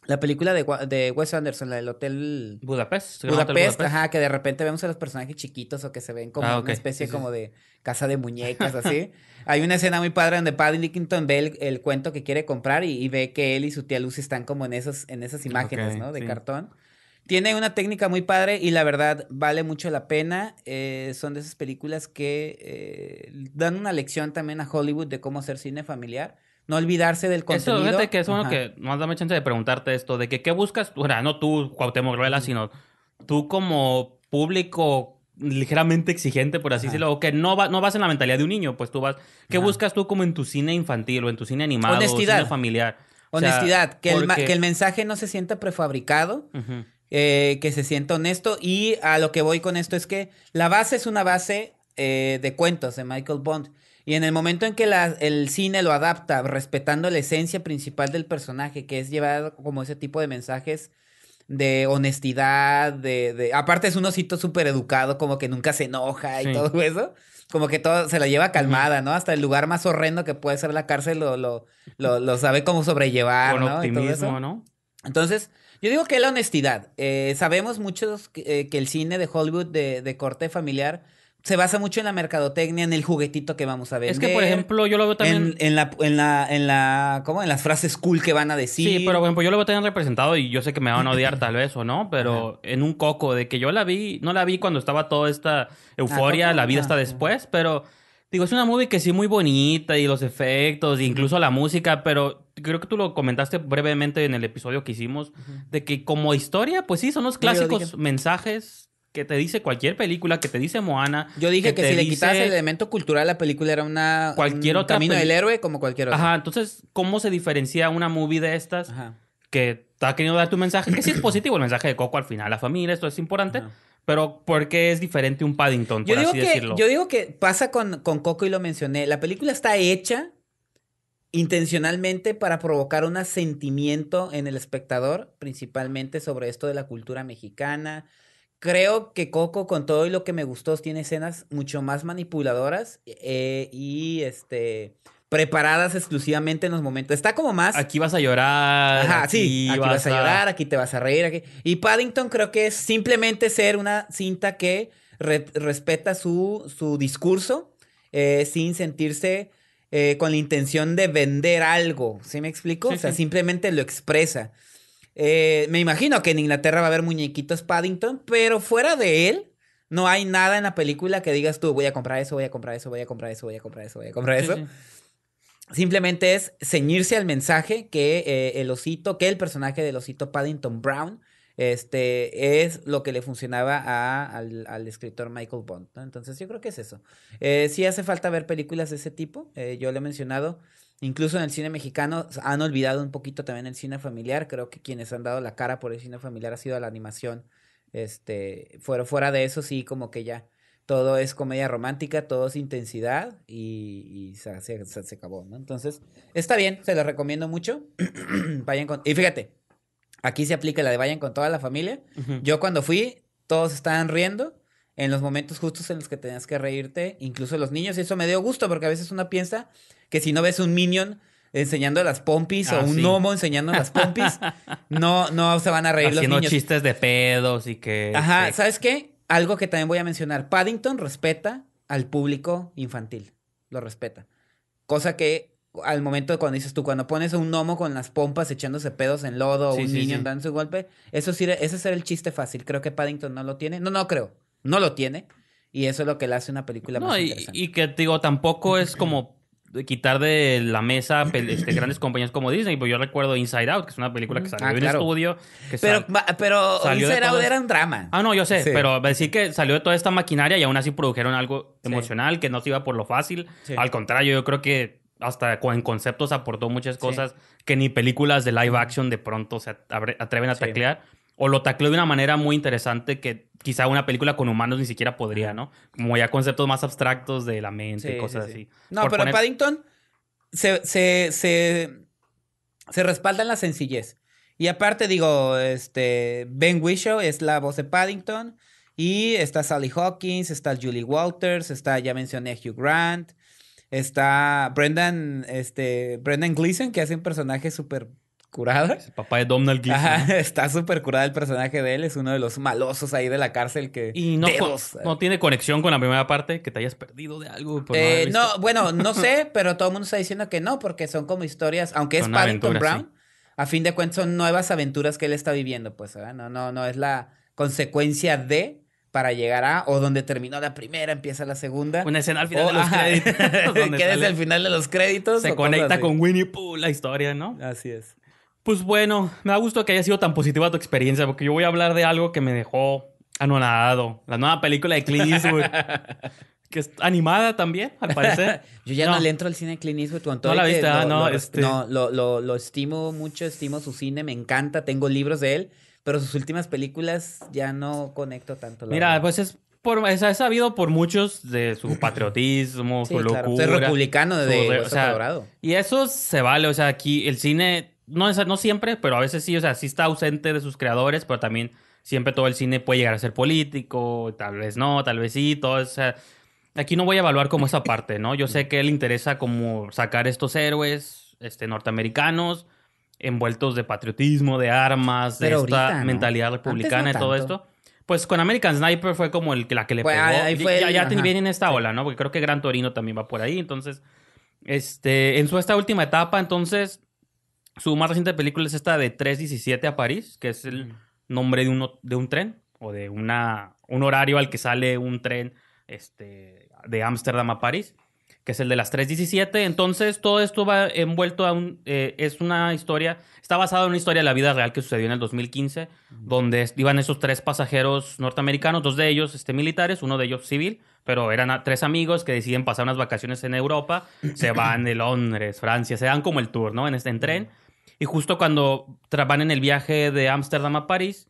la película de, Wes Anderson, la del hotel Budapest, ajá, que de repente vemos a los personajes chiquitos o que se ven como ah, una especie como de casa de muñecas, así. [LAUGHS] Hay una escena muy padre donde Paddington ve el, cuento que quiere comprar y, ve que él y su tía Lucy están como en esos, en esas imágenes, ¿no? De cartón. Tiene una técnica muy padre y la verdad vale mucho la pena. Eh, son de esas películas que eh, dan una lección también a Hollywood de cómo hacer cine familiar no olvidarse del contenido. Eso, fíjate que es uno que más dame chance de preguntarte esto, de que qué buscas, tú, no tú, Cuauhtémoc Ruela, sino tú como público ligeramente exigente, por así decirlo, que no, no vas en la mentalidad de un niño, pues tú vas, ¿qué buscas tú como en tu cine infantil o en tu cine animado Honestidad. cine familiar? Honestidad, que, el mensaje no se sienta prefabricado, eh, que se sienta honesto y a lo que voy con esto es que la base es una base eh, de cuentos de Michael Bond. Y en el momento en que el cine lo adapta, respetando la esencia principal del personaje, que es llevar como ese tipo de mensajes de honestidad, de... Aparte es un osito súper educado, como que nunca se enoja y todo eso. Como que todo se la lleva calmada, ¿no? Hasta el lugar más horrendo que puede ser la cárcel lo, lo, lo, sabe cómo sobrellevar, ¿no? optimismo, ¿no? Entonces, yo digo que es la honestidad. Eh, sabemos muchos eh, que, el cine de Hollywood de, de corte familiar se basa mucho en la mercadotecnia, en el juguetito que vamos a ver Es que, por ejemplo, yo lo veo también. En, la, la, en la. ¿Cómo? En las frases cool que van a decir. Sí, pero por ejemplo, yo lo veo también representado y yo sé que me van a odiar tal vez o no, pero en un coco, de que yo la vi, no la vi cuando estaba toda esta euforia, ah, la vida está después, pero. Digo, es una movie que sí muy bonita y los efectos, e incluso la música, pero creo que tú lo comentaste brevemente en el episodio que hicimos, de que como historia, pues sí, son los clásicos mensajes que te dice cualquier película, que te dice Moana. Yo dije que, si le quitas el elemento cultural, la película era una. Cualquier Camino del héroe como cualquier otra. Ajá, entonces, ¿cómo se diferencia una movie de estas que está queriendo dar tu mensaje? Que sí es positivo el mensaje de Coco al final, la familia, esto es importante. Pero, ¿por qué es diferente un Paddington, por yo digo así que, decirlo? Yo digo que pasa con, Coco y lo mencioné. La película está hecha intencionalmente para provocar un asentimiento en el espectador, principalmente sobre esto de la cultura mexicana, Creo que Coco, con todo y lo que me gustó, tiene escenas mucho más manipuladoras eh, y este preparadas exclusivamente en los momentos. Está como más. Aquí vas a llorar. Ajá, sí. Aquí vas, a... llorar, aquí te vas a reír. Y Paddington creo que es simplemente ser una cinta que respeta su, su discurso eh, sin sentirse eh, con la intención de vender algo. ¿Sí me explico? o sea, simplemente lo expresa. Eh, me imagino que en Inglaterra va a haber muñequitos Paddington, pero fuera de él, no hay nada en la película que digas tú, voy a comprar eso, voy a comprar eso, voy a comprar eso, voy a comprar eso, voy a comprar eso. Simplemente es ceñirse al mensaje que eh, el osito, que el personaje del osito Paddington Brown, este, es lo que le funcionaba al, escritor Michael Bond. Entonces yo creo que es eso. Si eh, sí hace falta ver películas de ese tipo, yo le he mencionado. Incluso en el cine mexicano han olvidado un poquito también el cine familiar. Creo que quienes han dado la cara por el cine familiar ha sido la animación. Este, fuera, fuera de eso, sí, como que ya todo es comedia romántica, todo es intensidad y, se, se, acabó, ¿no? Entonces, está bien, se lo recomiendo mucho. [CLEARS THROAT] vayan Y fíjate, aquí se aplica la de vayan con toda la familia. Yo cuando fui, todos estaban riendo en los momentos justos en los que tenías que reírte, incluso los niños. Y eso me dio gusto porque a veces uno piensa que si no ves un minion enseñando las pompis o ah, un nomo gnomo enseñando las pompis, [LAUGHS] no, no se van a reír los niños. chistes de pedos y que... Ajá, ¿sabes qué? Algo que también voy a mencionar. Paddington respeta al público infantil. Lo respeta. Cosa que al momento cuando dices tú, cuando pones a un gnomo con las pompas echándose pedos en lodo, o un Minion niño dando su golpe, eso sí, ese es el chiste fácil. Creo que Paddington no lo tiene. No, no creo no lo tiene. Y eso es lo que le hace una película más y, interesante. Y que, digo, tampoco [CLEARS THROAT] es como quitar de la mesa este, grandes [CLEARS THROAT] compañías como Disney. Pues yo recuerdo Inside Out, que es una película que salió en estudio. pero, Inside Out era un drama. Ah, no, yo sé. Pero decir que salió de toda esta maquinaria y aún así produjeron algo emocional que no se iba por lo fácil. Al contrario, yo creo que hasta en conceptos aportó muchas cosas que ni películas de live action de pronto se atreven a taclear o lo tacleó de una manera muy interesante que quizá una película con humanos ni siquiera podría, ¿no? Como ya conceptos más abstractos de la mente y cosas así. No, pero Paddington se, se, respalda en la sencillez. Y aparte, digo, este Ben Whishaw es la voz de Paddington. Y está Sally Hawkins, está Julie Walters, está, ya mencioné Hugh Grant, está Brendan, este, Brendan Gleeson, que hace un personaje súper curada. papá de Donald [LAUGHS] está súper curada el personaje de él. Es uno de los malosos ahí de la cárcel que... Y no, tiene conexión con la primera parte, que te hayas perdido de algo. Pues, no, eh, bueno, no sé, [LAUGHS] pero todo el mundo está diciendo que no, porque son como historias, aunque es Paddington Brown, a fin de cuentas son nuevas aventuras que él está viviendo, pues, No, no, no es la consecuencia de para llegar a o donde terminó la primera empieza la segunda una escena al final de los créditos [LAUGHS] desde el final de los créditos se conecta con Winnie Pooh la historia no así es pues bueno, me da gusto que haya sido tan positiva tu experiencia, porque yo voy a hablar de algo que me dejó anonadado. La nueva película de Clint Eastwood. [LAUGHS] que es animada también, al parecer. [LAUGHS] Yo ya no. le entro al cine de Clint Eastwood con No la viste, ah, no, lo, este no lo, estimo mucho, estimo su cine, me encanta, tengo libros de él, pero sus últimas películas ya no conecto tanto. Mira, pues es por, sabido por muchos de su [CLEARS THROAT] patriotismo, su locura. Claro. republicano de, Colorado. Y eso se vale, o sea, aquí el cine no, siempre, pero a veces sí, o sea, sí está ausente de sus creadores, pero también siempre todo el cine puede llegar a ser político, tal vez no, tal vez sí, todo, o aquí no voy a evaluar como esa parte, ¿no? Yo sé que le interesa como sacar estos héroes este, norteamericanos envueltos de patriotismo, de armas, de esta mentalidad republicana y todo esto. Pues con American Sniper fue como el, la que le pegó. ya, viene en esta ola, ¿no? Porque creo que Gran Torino también va por ahí. Entonces, este, en su esta última etapa, entonces, su más reciente película es esta de 317 a París, que es el nombre de un, de un tren o de una, un horario al que sale un tren este, de Ámsterdam a París, que es el de las 3.17. Entonces, todo esto va envuelto a un... Eh, es una historia... Está basada en una historia de la vida real que sucedió en el 2015, donde iban esos tres pasajeros norteamericanos, dos de ellos este, militares, uno de ellos civil, pero eran tres amigos que deciden pasar unas vacaciones en Europa, se [COUGHS] van de Londres, Francia, se dan como el tour, ¿no? En, este, tren. Y justo cuando van en el viaje de Ámsterdam a París,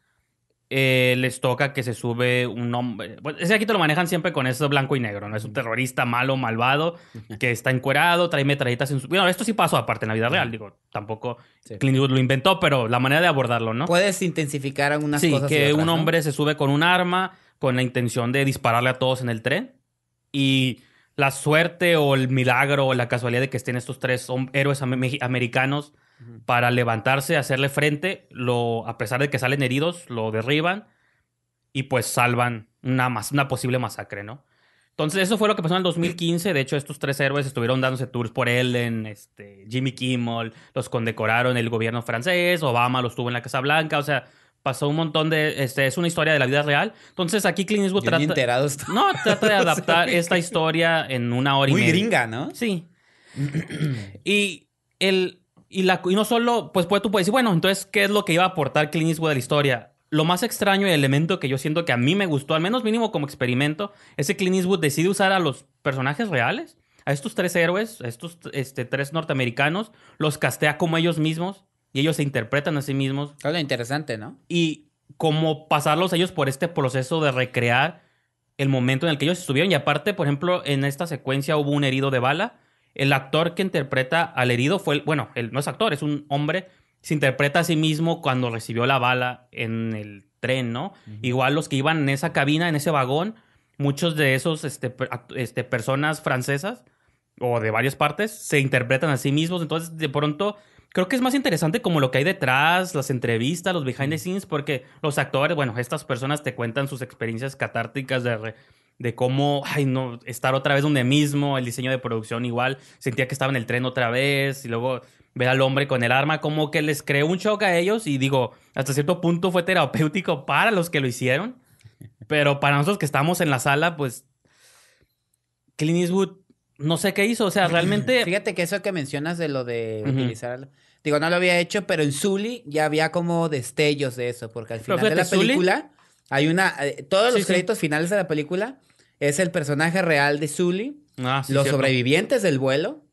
eh, les toca que se sube un hombre. ese aquí te lo manejan siempre con eso blanco y negro, ¿no? Es un terrorista malo, malvado, [LAUGHS] que está encuerado, trae metralletas en su. Bueno, esto sí pasó aparte en la vida real, digo, tampoco Clint Eastwood lo inventó, pero la manera de abordarlo, ¿no? Puedes intensificar algunas cosas. Sí, que un hombre se sube con un arma con la intención de dispararle a todos en el tren y la suerte o el milagro o la casualidad de que estén estos tres héroes americanos para levantarse, hacerle frente, a pesar de que salen heridos, lo derriban y pues salvan una, posible masacre, ¿no? Entonces eso fue lo que pasó en el 2015, de hecho estos tres héroes estuvieron dándose tours por Ellen, este, Jimmy Kimmel, los condecoraron el gobierno francés, Obama los tuvo en la Casa Blanca, o sea, pasó un montón de. Este, es una historia de la vida real. Entonces aquí Clint trata. [LAUGHS] No, trata de [LAUGHS] adaptar esta historia en una hora y media. Muy gringa, ¿no? Sí. [CLEARS THROAT] y el, y, la, no solo, pues, pues tú puedes decir, bueno, entonces, ¿qué es lo que iba a aportar Clint Eastwood a la historia? Lo más extraño y elemento que yo siento que a mí me gustó, al menos mínimo como experimento, es que Clint Eastwood decide usar a los personajes reales, a estos tres héroes, a estos este, tres norteamericanos, los castea como ellos mismos y ellos se interpretan a sí mismos. Es interesante, ¿no? Y como pasarlos ellos por este proceso de recrear el momento en el que ellos estuvieron. Y aparte, por ejemplo, en esta secuencia hubo un herido de bala el actor que interpreta al herido fue, el, bueno, él no es actor, es un hombre, se interpreta a sí mismo cuando recibió la bala en el tren, ¿no? Igual los que iban en esa cabina, en ese vagón, muchos de esos este, este, personas francesas o de varias partes se interpretan a sí mismos, entonces de pronto creo que es más interesante como lo que hay detrás, las entrevistas, los behind the scenes, porque los actores, bueno, estas personas te cuentan sus experiencias catárticas de, re, de cómo, ay, no, estar otra vez donde mismo, el diseño de producción igual, sentía que estaba en el tren otra vez y luego ver al hombre con el arma, como que les creó un shock a ellos y digo, hasta cierto punto fue terapéutico para los que lo hicieron, pero para nosotros que estamos en la sala, pues Clint Eastwood no sé qué hizo, o sea, realmente... [CLEARS THROAT] Fíjate que eso que mencionas de lo de Digo, no lo había hecho, pero en Zully ya había como destellos de eso, porque al final de la película hay una... Eh, todos los créditos finales de la película es el personaje real de Sully. Ah, los sobrevivientes del vuelo.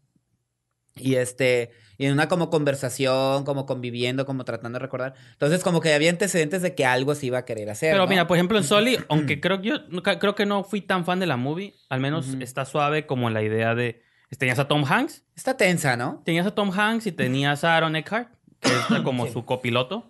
Y este. Y en una como conversación, como conviviendo, como tratando de recordar. Entonces, como que había antecedentes de que algo se iba a querer hacer. Pero mira, por ejemplo, en Sully, [CLEARS THROAT] aunque creo que yo creo que no fui tan fan de la movie, al menos está suave como la idea de. Tenías a Tom Hanks. Está tensa, ¿no? Tenías a Tom Hanks y tenías a Aaron Eckhart, que es [CLEARS THROAT] como su copiloto.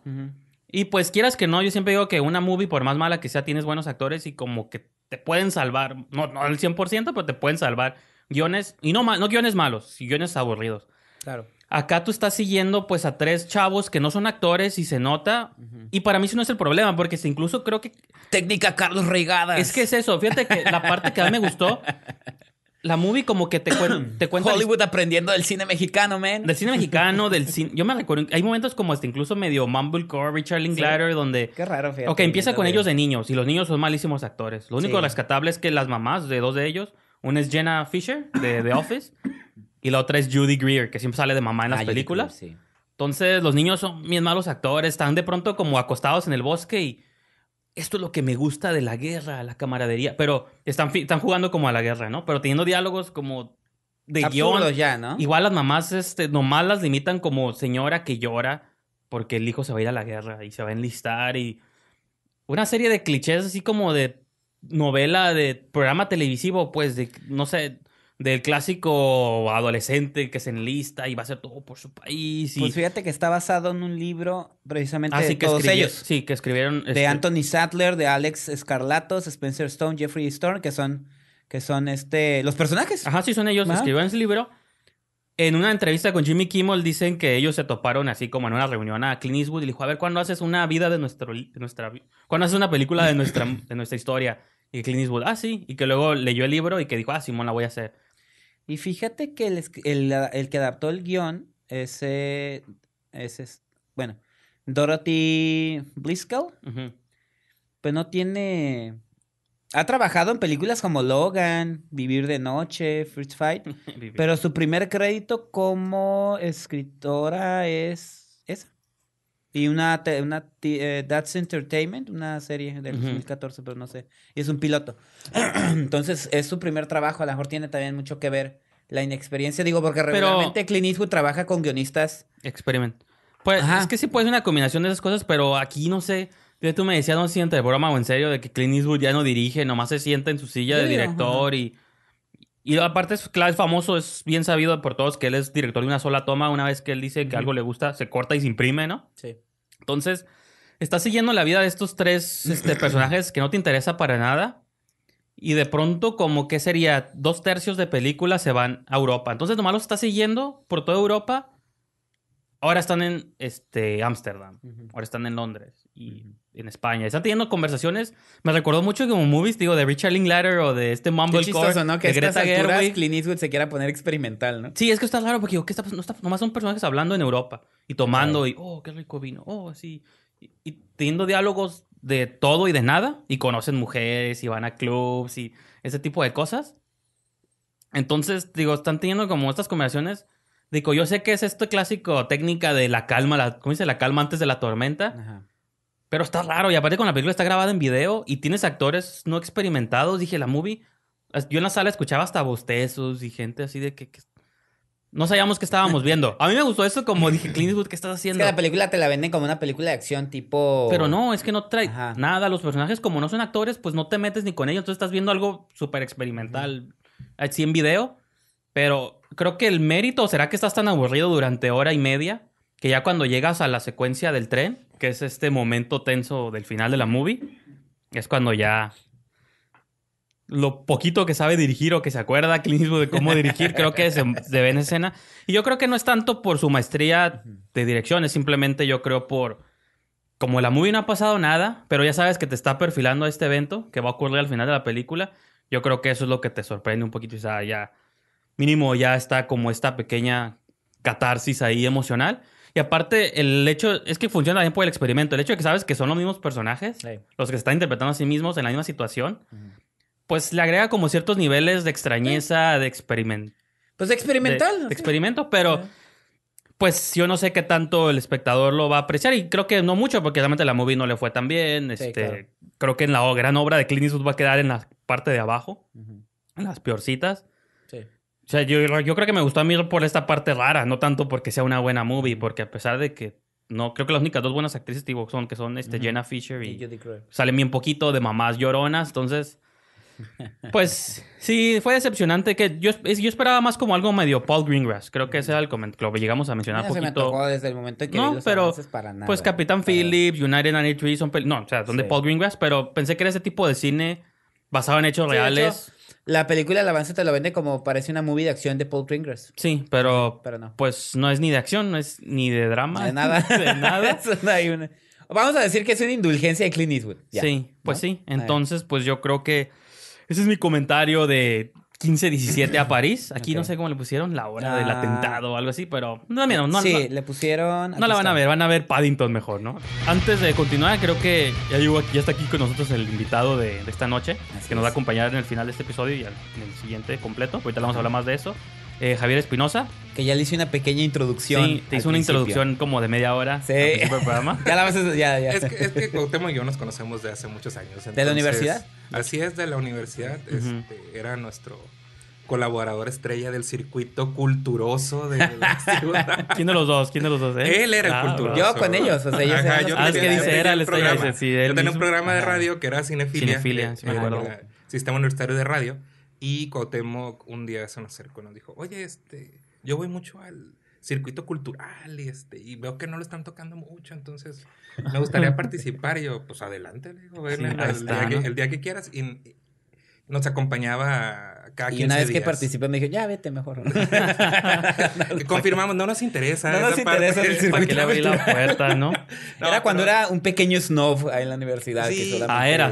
Y pues quieras que no, yo siempre digo que una movie, por más mala que sea, tienes buenos actores y como que te pueden salvar, no, no al 100%, pero te pueden salvar guiones, y no, no guiones malos, guiones aburridos. Claro. Acá tú estás siguiendo pues a tres chavos que no son actores y se nota. Y para mí eso no es el problema, porque incluso creo que... Técnica Carlos Reigadas. Es que es eso, fíjate que la parte que a mí me gustó [LAUGHS] la movie como que te, [COUGHS] cuenta... Hollywood aprendiendo del cine mexicano, man. Del cine mexicano, del [LAUGHS] cine... Yo me recuerdo... Hay momentos como este, incluso medio Mumblecore, Richard Linklater, donde... Qué raro, fíjate. Ok, empieza con ellos de niños. Y los niños son malísimos actores. Lo único rescatable es que las mamás de dos de ellos... Una es Jenna Fisher, de The Office. y la otra es Judy Greer, que siempre sale de mamá en las ah, películas. sí. Entonces, los niños son bien malos actores. Están de pronto como acostados en el bosque y esto es lo que me gusta de la guerra, la camaradería. Pero están, están jugando como a la guerra, ¿no? Pero teniendo diálogos como de guión. ya, ¿no? Igual las mamás este, nomás las limitan como señora que llora porque el hijo se va a ir a la guerra y se va a enlistar y... Una serie de clichés así como de novela, de programa televisivo, pues, de, no sé del clásico adolescente que se enlista y va a hacer todo por su país. Pues fíjate que está basado en un libro precisamente ah, de todos ellos. Sí, que escribieron. De este Anthony Sattler, de Alex Escarlatos, Spencer Stone, Jeffrey Stone, que son, que son este, los personajes. Ajá, sí, son ellos. Escribieron ese libro. En una entrevista con Jimmy Kimmel dicen que ellos se toparon así como en una reunión a Clint Eastwood y dijo, a ver, ¿cuándo haces una vida de, nuestro, nuestra... cuando haces una película de nuestra, de nuestra historia? Y Clint Eastwood, ah, sí. Y que luego leyó el libro y que dijo, ah, Simón, la voy a hacer. Y fíjate que ah, el, que adaptó el guión, ese, es, bueno, Dorothy Bliskell, pues no tiene... Ha trabajado en películas como Logan, Vivir de Noche, Fritz Fight, [LAUGHS] pero su primer crédito como escritora es esa. Y una, una eh, That's Entertainment, una serie del 2014, pero no sé. Y es un piloto. [CLEARS THROAT] Entonces, es su primer trabajo. A lo mejor tiene también mucho que ver la inexperiencia. Digo, porque realmente Clint Eastwood trabaja con guionistas. Experiment. Pues es que sí puede ser una combinación de esas cosas, pero aquí no sé. Tú me decías, no siente de broma o en serio, de que Clint Eastwood ya no dirige, nomás se sienta en su silla de director y y aparte es, famoso, es bien sabido por todos que él es director de una sola toma. Una vez que él dice que algo le gusta, se corta y se imprime, ¿no? Sí. Entonces, está siguiendo la vida de estos tres este, [CLEARS THROAT] personajes que no te interesa para nada. Y de pronto, como que sería dos tercios de película se van a Europa. Entonces, nomás los está siguiendo por toda Europa. Ahora están en este Ámsterdam. Ahora están en Londres. Y en España. Están teniendo conversaciones. Me recordó mucho como movies, digo, de Richard Linklater o de este Mumblecore. Qué chistoso, ¿no? Que de Greta alturas, Gerwig. Clint se quiera poner experimental, ¿no? Sí, es que está raro porque digo, ¿qué está No nomás son personajes hablando en Europa y tomando y, oh, qué rico vino, oh, sí. Y, teniendo diálogos de todo y de nada y conocen mujeres y van a clubs y ese tipo de cosas. Entonces, digo, están teniendo como estas conversaciones. Digo, yo sé que es este clásico técnica de la calma, la, ¿cómo dice? La calma antes de la tormenta. Ajá pero está raro, y aparte con la película está grabada en video y tienes actores no experimentados, dije, la movie, yo en la sala escuchaba hasta bostezos y gente así de que, no sabíamos qué estábamos viendo. A mí me gustó eso, como dije, Clint Eastwood, ¿qué estás haciendo? que la película te la venden como una película de acción tipo... Pero no, es que no trae nada. Los personajes, como no son actores, pues no te metes ni con ellos. Entonces estás viendo algo súper experimental, así en video. Pero creo que el mérito será que estás tan aburrido durante hora y media que ya cuando llegas a la secuencia del tren que es este momento tenso del final de la movie, es cuando ya lo poquito que sabe dirigir o que se acuerda [LAUGHS] de cómo dirigir, creo que se, ve en escena. Y yo creo que no es tanto por su maestría de dirección, es simplemente yo creo por... Como la movie no ha pasado nada, pero ya sabes que te está perfilando a este evento que va a ocurrir al final de la película, yo creo que eso es lo que te sorprende un poquito. O ya mínimo ya está como esta pequeña catarsis ahí emocional. Y aparte, el hecho es que funciona bien por el experimento. El hecho de que sabes que son los mismos personajes, los que se están interpretando a sí mismos en la misma situación, pues le agrega como ciertos niveles de extrañeza, de experimento. Pues experimental. De, experimento, pero pues yo no sé qué tanto el espectador lo va a apreciar y creo que no mucho porque realmente la movie no le fue tan bien. Este, Creo que en la gran obra de Clint Eastwood va a quedar en la parte de abajo, en las peorcitas. O sea, yo, creo que me gustó a mí por esta parte rara, no tanto porque sea una buena movie, porque a pesar de que no, creo que las únicas dos buenas actrices tipo, son que son este, Jenna Fisher y, y salen bien poquito de mamás lloronas, entonces [LAUGHS] pues sí, fue decepcionante que yo, esperaba más como algo medio Paul Greengrass. Creo que ese era el comentario que llegamos a mencionar un poquito. desde el momento que no, pero pues Capitán Phillips, United 93 son no, o sea, son de Paul Greengrass, pero pensé que era ese tipo de cine basado en hechos reales. La película La avance te lo vende como parece una movie de acción de Paul Tringers. Sí, pero, pero no. pues no es ni de acción, no es ni de drama. De nada. [LAUGHS] De nada. [LAUGHS] Vamos a decir que es una indulgencia de Clint Eastwood. sí, pues sí. Entonces, pues yo creo que ese es mi comentario de 15-17 a [CLEARS THROAT] París. Aquí no sé cómo le pusieron la hora del ah. atentado o algo así, pero no, no le pusieron. No la van a ver, van a ver Paddington mejor, ¿no? Antes de continuar, creo que ya, llegó aquí, está aquí con nosotros el invitado de, esta noche, que nos va a acompañar en el final de este episodio y en el siguiente completo. Ahorita vamos a hablar más de eso. Eh, Javier Espinosa. Que ya le hice una pequeña introducción. Sí, te hice una introducción como de media hora. Sí. programa. [LAUGHS] ya la ya, ya. Es que, y yo nos conocemos de hace muchos años. ¿De la universidad? Así es, de la universidad. este, era nuestro colaborador estrella del circuito culturoso de la ciudad. [LAUGHS] ¿Quién de los dos? ¿Quién de los dos? Eh? Él era el ah, culturoso. Yo con ellos, o sea, yo ah, es que dice, era el estrella. Dice, sí, él yo tenía un programa de radio que era Cinefilia. Cinefilia, sí, me acuerdo. Sistema Universitario de Radio. Y Cuauhtémoc un día se nos acercó y nos dijo, oye, este, yo voy mucho al circuito cultural y, este, y veo que no lo están tocando mucho, entonces me gustaría [LAUGHS] participar. Y yo, pues adelante, le digo, el, día que, quieras. Y, nos acompañaba cada 15 Y una vez que participé me dijo, ya vete mejor. [LAUGHS] [LAUGHS] Confirmamos, no nos interesa. No nos interesa ¿Para que le abrí la puerta, no? era cuando era un pequeño snob ahí en la universidad. Que ah, era.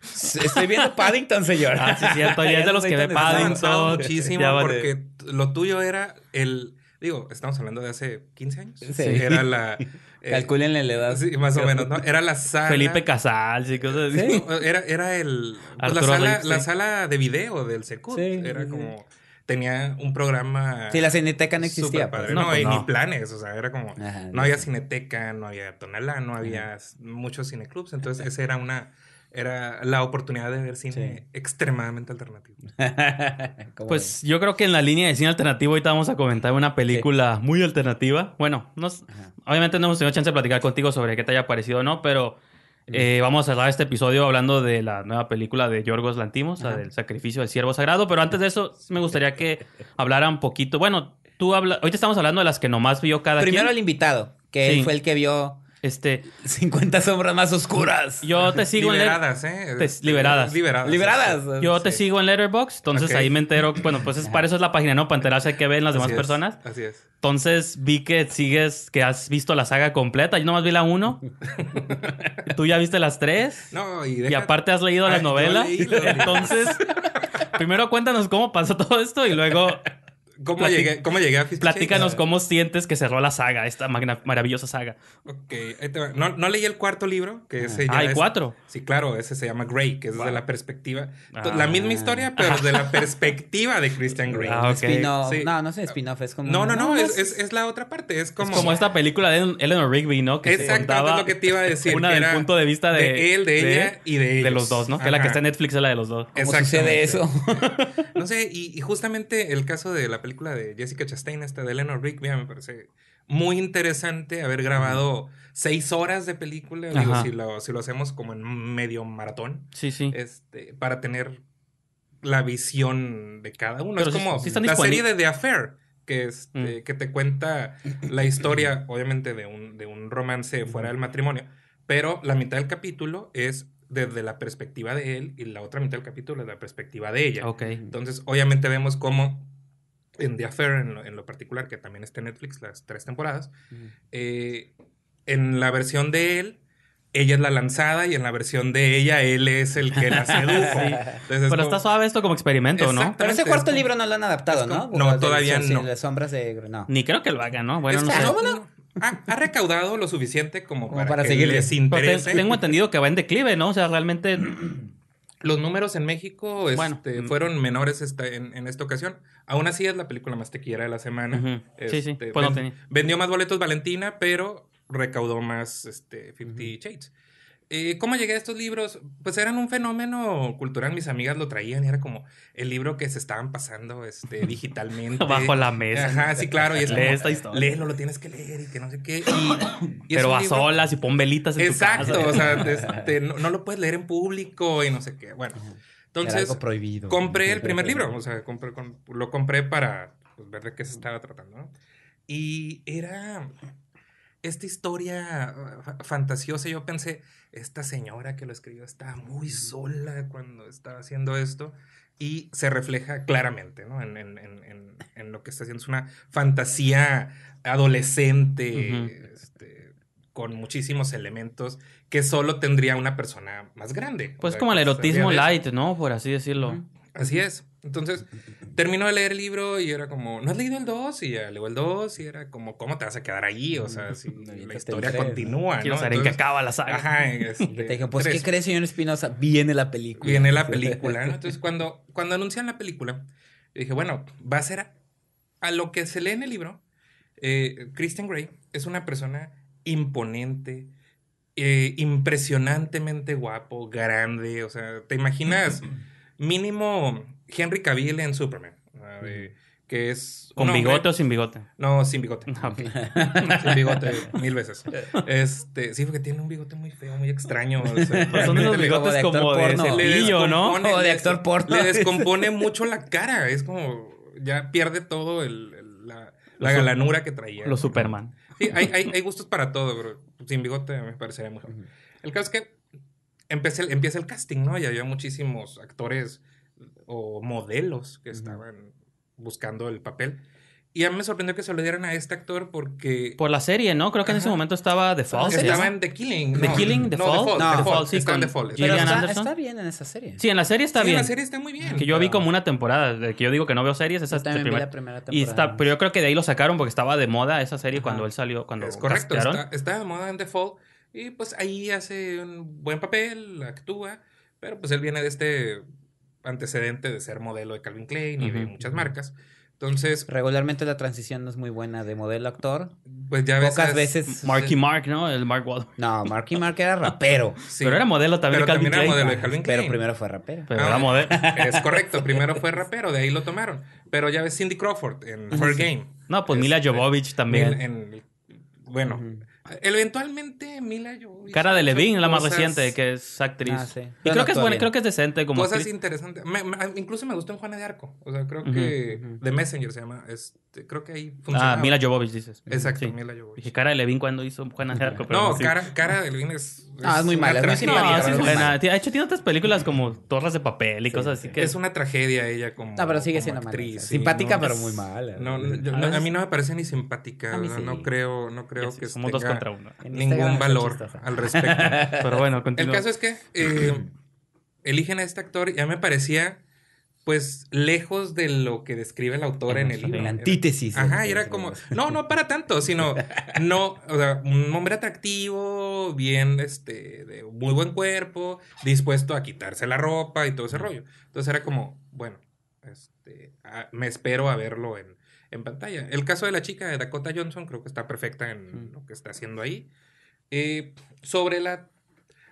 Estoy viendo Paddington, señor. Ah, sí, cierto. Ya es de los que ve Paddington. Muchísimo, porque lo tuyo era el Digo, estamos hablando de hace 15 años. Era la. [LAUGHS] Eh, Calculen la edad. Sí, más o menos, ¿no? Era la sala. Felipe Casal y cosas así. ¿Sí? [LAUGHS] Era, era el. Pues, la, sala, de video del Secut. era como tenía un programa. Sí, la cineteca no existía. Pues. no, pues ni planes. O sea, era como. no había cineteca, no había tonalá, no había muchos cineclubs. Entonces, esa era una era la oportunidad de ver cine extremadamente alternativo. [LAUGHS] pues yo creo que en la línea de cine alternativo ahorita vamos a comentar una película muy alternativa. Bueno, nos, obviamente no hemos tenido chance de platicar contigo sobre qué te haya parecido o no, pero eh, vamos a cerrar este episodio hablando de la nueva película de Yorgos Lantimos, del sacrificio del siervo sagrado, pero antes de eso me gustaría que [LAUGHS] hablara un poquito, bueno, tú habla, ahorita estamos hablando de las que nomás vio cada Primero el invitado, que él fue el que vio este, 50 sombras más oscuras. Yo te [LAUGHS] sigo en Liberadas, ¿eh? Este, liberadas. Liberadas. Yo te sigo en Letterboxd, entonces ahí me entero. Bueno, pues para eso es la página, ¿no? Para enterarse qué ven las demás personas. Así es. Entonces vi que sigues, que has visto la saga completa. Yo nomás vi la 1. [LAUGHS] Tú ya viste las tres. No, y, y aparte has leído ah, la novela. entonces, primero cuéntanos cómo pasó todo esto y luego ¿Cómo, llegué, ¿Cómo llegué a Platícanos cómo sientes que cerró la saga, esta maravillosa saga. Ok, no, no leí el cuarto libro, que ah. ese ah, hay cuatro. Sí, claro, ese se llama Grey, que es de la perspectiva. Ah. La misma historia, pero de la [LAUGHS] perspectiva de Christian Grey. Ah, okay. No, no sé. spin-off, es como. No, no, no, es, la otra parte. Es como, como esta película de Eleanor Rigby, ¿no? Que Exactamente lo que te iba a decir. Una del punto de vista de, de él, de, ella y de ellos. De los dos, ¿no? Que la que está en Netflix es la de los dos. ¿Cómo sucede eso? [LAUGHS] no sé, y justamente el caso de la película de Jessica Chastain, esta de Eleanor Rigby, me parece muy interesante haber grabado seis horas de película, digo, si, lo, si lo, hacemos como en medio maratón. Sí, sí. Este, para tener la visión de cada uno. es como la serie de The Affair, que, este, mm. que te cuenta la historia, obviamente, de un, de un romance fuera del matrimonio, pero la mitad del capítulo es desde la perspectiva de él y la otra mitad del capítulo es la perspectiva de ella. Entonces, obviamente vemos cómo en The Affair, en lo, particular, que también está en Netflix, las tres temporadas, eh, en la versión de él, ella es la lanzada y en la versión de ella, él es el que la [LAUGHS] Pero está suave esto como experimento, ¿no? Pero ese cuarto libro no lo han adaptado, ¿no? No, todavía no. Ni creo que lo hagan, ¿no? Bueno, no Ha, recaudado lo suficiente como, para, que les tengo entendido que va en declive, ¿no? O sea, realmente [CLEARS THROAT] Los números en México este, mm. fueron menores en, esta ocasión. Aún así es la película más tequillera de la semana. sí, sí. Este, pues vendió más boletos Valentina, pero recaudó más este, 50 Shades. Eh, ¿Cómo llegué a estos libros? Pues eran un fenómeno cultural, mis amigas lo traían y era como el libro que se estaban pasando este, [LAUGHS] digitalmente. Bajo la mesa. Ajá, sí, claro. Y Lee esta historia. Léelo, lo tienes que leer y que no sé qué. Pero a solas y pon velitas en Exacto, tu casa. o sea, este, [LAUGHS] no, lo puedes leer en público y no sé qué. Bueno, entonces... algo prohibido. Compré el primer libro, o sea, lo compré para pues, ver de qué se estaba tratando. Y era esta historia ah, fantasiosa, yo pensé esta señora que lo escribió estaba muy sola cuando estaba haciendo esto y se refleja claramente ¿no? en, lo que está haciendo. Es una fantasía adolescente este, con muchísimos elementos que solo tendría una persona más grande. Pues como el erotismo light, ¿no? Por así decirlo. Así es. Entonces, terminó de leer el libro y era como, ¿no has leído el 2? Y ya leo el 2 y era como, ¿cómo te vas a quedar ahí? O sea, si [LAUGHS] la historia continúa. ¿no? Quiero en acaba la saga. Ajá. [LAUGHS] Este, te dije, pues, ¿qué crees, señor Espinosa? Viene la película. Viene la [LAUGHS] película. Entonces, cuando, cuando anuncian la película, dije, bueno, va a ser a, lo que se lee en el libro. Christian eh, Grey es una persona imponente, eh, impresionantemente guapo, grande. O sea, te imaginas mínimo Henry Cavill en Superman. que es. ¿Con bigote o sin bigote? No, sin bigote. No, ah, [LAUGHS] sin bigote, mil veces. Este, sí, porque tiene un bigote muy feo, muy extraño. Pues son los bigotes como de, actor porno. O de actor porno. Le [LAUGHS] descompone mucho la cara. Es como. Ya pierde todo la, galanura que traía. Los Superman. Sí, hay, hay, hay, gustos para todo, pero sin bigote me parecería mejor. El caso es que empieza el casting, ¿no? Y había muchísimos actores o modelos que estaban buscando el papel. Y a mí me sorprendió que se lo dieran a este actor porque... Por la serie, ¿no? Creo que en ese momento estaba The Fall. Estaba en The Killing. The Killing, The Fall. The Fall, está bien en esa serie. Sí, en la serie está bien. en la serie está muy bien. Que yo vi como una temporada. Que yo digo que no veo series. Esa yo también la primera temporada. Y está, pero yo creo que de ahí lo sacaron porque estaba de moda esa serie cuando él salió. Cuando es correcto. Está, de moda en The Fall. Y pues ahí hace un buen papel, actúa. Pero pues él viene de este antecedente de ser modelo de Calvin Klein y de muchas marcas. Entonces. Regularmente la transición no es muy buena de modelo a actor. Pues ya Pocas veces. veces... Marky Mark, ¿no? El Mark Wahlberg. No, Marky Mark era rapero. [LAUGHS] Pero era modelo también, Calvin Klein. Pero primero fue rapero. Pero era ah, modelo. [LAUGHS] Es correcto, primero fue rapero, de ahí lo tomaron. Pero ya ves Cindy Crawford en *First Game. No, pues Mila Jovovich también. En, bueno. Eventualmente Mila Jovovich. Cara de Levine, la más reciente, que es actriz. Ah, y creo, que es buena, creo que es decente como Cosas interesantes. incluso me gustó en Juana de Arco. O sea, creo que de The Messenger se llama. Este, creo que ahí ah, funciona. Ah, Mila Jovovich dices. Exacto, Mila Jovovich. Y cara de Levine cuando hizo Juana de Arco. no, cara, de Levine es Ah, es muy mala. Es No, sí es De hecho, tiene otras películas como Torres de Papel y cosas así. Que... Es una tragedia ella como. No, pero sigue siendo mala. Simpática, pero muy mala. a mí no me parece ni simpática. No creo, no creo que Somos tenga uno. Ningún valor al respecto. [LAUGHS] pero bueno, continúa. El caso es que eh, eligen a este actor y a mí me parecía pues lejos de lo que describe el autor en, el libro. La antítesis. Ajá, y era como, no, no para tanto, sino, no, o sea, un hombre atractivo, bien, este, de muy buen cuerpo, dispuesto a quitarse la ropa y todo ese rollo. Entonces era como, bueno, este, ah, me espero a verlo en, en, pantalla. El caso de la chica de Dakota Johnson creo que está perfecta en mm. lo que está haciendo ahí. Eh, sobre la,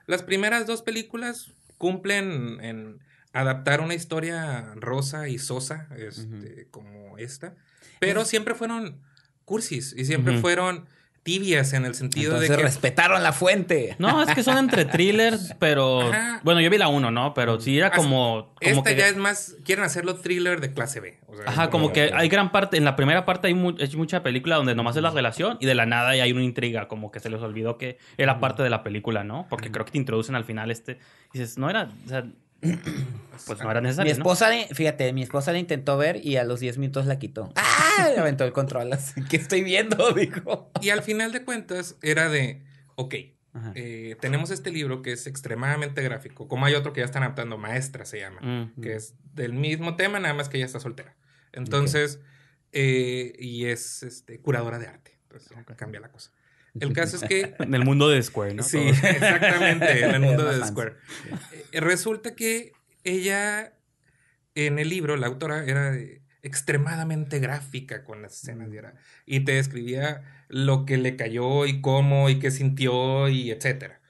las primeras dos películas cumplen en adaptar una historia rosa y sosa este, como esta, pero siempre fueron cursis y siempre fueron tibias en el sentido de que respetaron la fuente. No, es que son entre thrillers, [LAUGHS] pero bueno, yo vi la uno, ¿no? Pero sí era como, como Esta ya es más quieren hacerlo thriller de clase B. Ajá, como, que hay gran parte en la primera parte hay, mucha película donde nomás es la relación y de la nada hay una intriga, como que se les olvidó que era parte de la película, ¿no? Porque creo que te introducen al final este dices, no era, [CLEARS THROAT] pues no era necesario. Mi esposa, fíjate, mi esposa la intentó ver y a los 10 minutos la quitó. [LAUGHS] ¡Ah! Le aventó el control. Así, ¿Qué estoy viendo? [LAUGHS] Dijo. Y al final de cuentas era de, ok, eh, tenemos este libro que es extremadamente gráfico, como hay otro que ya están adaptando, Maestra se llama, mm, que mm. es del mismo tema, nada más que ella está soltera. Entonces, eh, y es este, curadora de arte. Entonces, cambia la cosa. El caso es que... [LAUGHS] en el mundo de Square, ¿no? Sí, [LAUGHS] exactamente, en el [LAUGHS] mundo de Square. Eh, resulta que ella, en el libro, la autora era extremadamente gráfica con las escenas y te describía lo que le cayó y cómo y qué sintió y etcétera.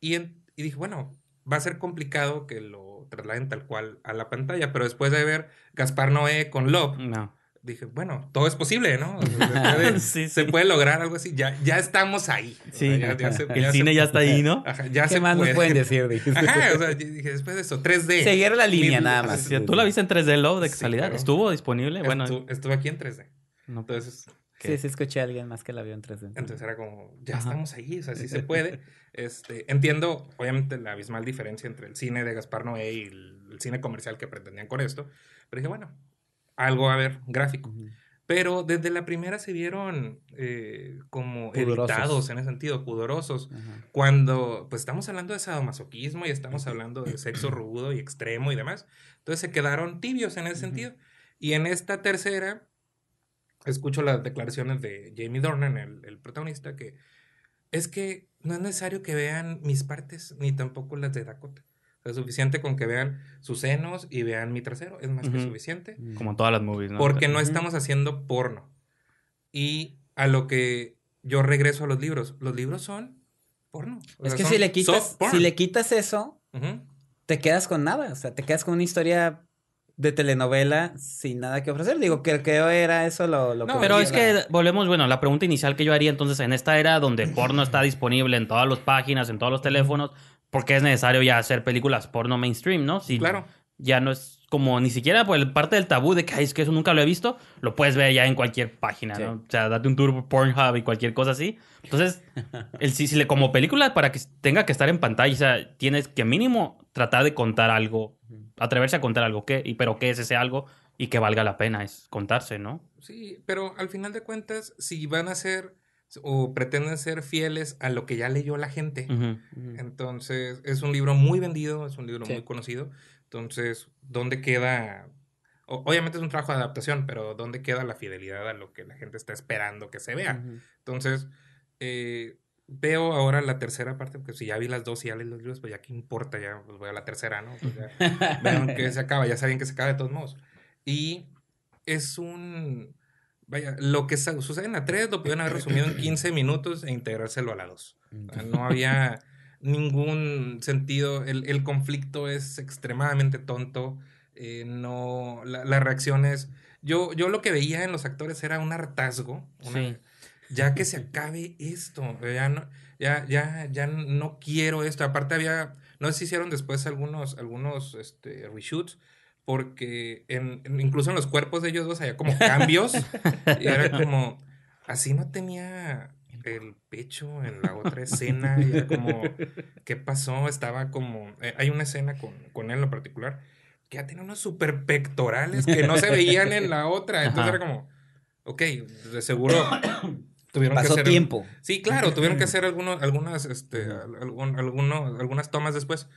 Y, y dije, bueno, va a ser complicado que lo trasladen tal cual a la pantalla, pero después de ver Gaspar Noé con Love, no dije, bueno, todo es posible, ¿no? [LAUGHS] se, puede, lograr algo así. Ya, ya estamos ahí. Sí. el cine ya está ahí, ¿no? ya se más nos pueden decir? [LAUGHS] Dije. o sea, dije, después de eso, 3D. Seguir la línea nada más. Tú la viste en 3D, Love, de calidad ¿Estuvo disponible? Bueno. estuve aquí en 3D. Entonces... Sí, sí, escuché a alguien más que la vio en 3D. Entonces era como, ya estamos ahí, o sea, sí se [LAUGHS] puede. Este, entiendo, obviamente, la abismal diferencia entre el cine de Gaspar Noé y el cine comercial que pretendían con esto. Pero dije, bueno, algo a ver, gráfico. Pero desde la primera se vieron eh, como pudorosos. en ese sentido, pudorosos. Cuando, pues estamos hablando de sadomasoquismo y estamos hablando de sexo rudo y extremo y demás. Entonces se quedaron tibios en ese sentido. Y en esta tercera, escucho las declaraciones de Jamie Dornan, el, el, protagonista, que es que no es necesario que vean mis partes, ni tampoco las de Dakota. Es suficiente con que vean sus senos y vean mi trasero. Es más que suficiente. Mm. Como todas las movies, ¿no? Porque no estamos haciendo porno. Y a lo que yo regreso a los libros. Los libros son porno. es que si le quitas, si le quitas eso, te quedas con nada. O sea, te quedas con una historia de telenovela sin nada que ofrecer. Digo, que era eso lo, lo no, Pero es que volvemos, bueno, la pregunta inicial que yo haría entonces en esta era donde porno está disponible en todas las páginas, en todos los teléfonos porque es necesario ya hacer películas porno mainstream, ¿no? Si claro. Ya no es como ni siquiera por el parte del tabú de que es que eso nunca lo he visto, lo puedes ver ya en cualquier página, ¿no? O sea, date un tour por Pornhub y cualquier cosa así. Entonces, [LAUGHS] el, si, le, como película para que tenga que estar en pantalla, o sea, tienes que mínimo tratar de contar algo, atreverse a contar algo, ¿qué? pero qué es ese algo y que valga la pena es contarse, ¿no? Sí, pero al final de cuentas, si van a ser o pretenden ser fieles a lo que ya leyó la gente. Entonces, es un libro muy vendido, es un libro muy conocido. Entonces, ¿dónde queda? obviamente es un trabajo de adaptación, pero ¿dónde queda la fidelidad a lo que la gente está esperando que se vea? Entonces, eh, veo ahora la tercera parte, porque si ya vi las dos y ya leí los libros, pues ya qué importa, ya pues, voy a la tercera, ¿no? Pues [LAUGHS] vean que se acaba, ya saben que se acaba de todos modos. Y es un Vaya, lo que sucede en la 3 lo pudieron haber resumido en 15 [CLEARS THROAT] minutos e integrárselo a la 2. No había ningún sentido. El, conflicto es extremadamente tonto. Eh, no, las reacciones. Yo, yo lo que veía en los actores era un hartazgo. Ya que se acabe esto, ya no, ya, ya, no quiero esto. Aparte había, no sé si hicieron después algunos, algunos este, reshoots, porque incluso en los cuerpos de ellos dos había como cambios [LAUGHS] y era como, así no tenía el pecho en la otra escena y era como, ¿qué pasó? Estaba como, eh, hay una escena con, con él en lo particular que ya tenía unos super pectorales que no se veían en la otra, entonces era como, ok, de seguro... [COUGHS] Tuvieron Pasó que hacer tiempo. Sí, claro, tuvieron que [COUGHS] hacer algunos, algunas, este, algún, alguno, algunas tomas después.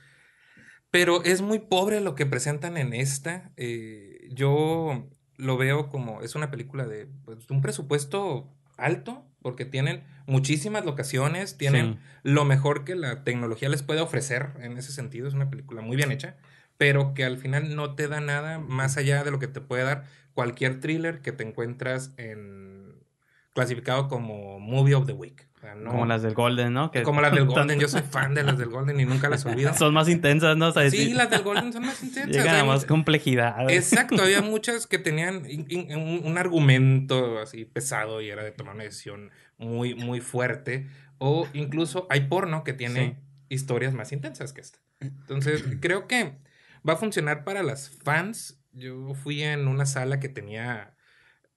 Pero es muy pobre lo que presentan en esta. Eh, yo lo veo como es una película de pues, un presupuesto alto, porque tienen muchísimas locaciones, tienen lo mejor que la tecnología les puede ofrecer en ese sentido. Es una película muy bien hecha, pero que al final no te da nada más allá de lo que te puede dar cualquier thriller que te encuentras en clasificado como Movie of the Week. Como las del Golden, ¿no? Como las del Golden, yo soy [LAUGHS] fan de las del Golden y nunca las olvido. son más intensas, ¿no? sí, las del Golden son más intensas. Llegan más complejidad. Exacto, había [LAUGHS] muchas que tenían un, argumento así pesado y era de tomar una decisión muy, muy fuerte. O incluso hay porno que tiene historias más intensas que esta. Entonces, [CLEARS THROAT] creo que va a funcionar para las fans. Yo fui en una sala que tenía...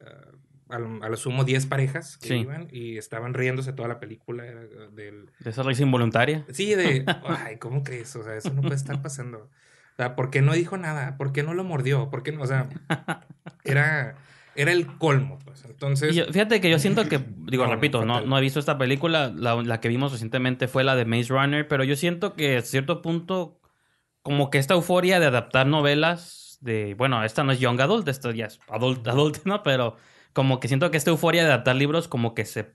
Ah, a lo, sumo 10 parejas que iban y estaban riéndose toda la película eh, del... ¿De esa risa involuntaria? Sí, de, [LAUGHS] ay, ¿cómo crees? O sea, eso no puede estar pasando. O sea, ¿por qué no dijo nada? ¿Por qué no lo mordió? ¿Por qué no? O sea, [LAUGHS] era era el colmo, pues. Entonces. fíjate que yo siento que, [LAUGHS] digo, repito, no, no, he visto esta película. La, que vimos recientemente fue la de Maze Runner, pero yo siento que a cierto punto, como que esta euforia de adaptar novelas de. Bueno, esta no es Young Adult, esta ya es adult, adult ¿no? Pero como que siento que esta euforia de adaptar libros como que se,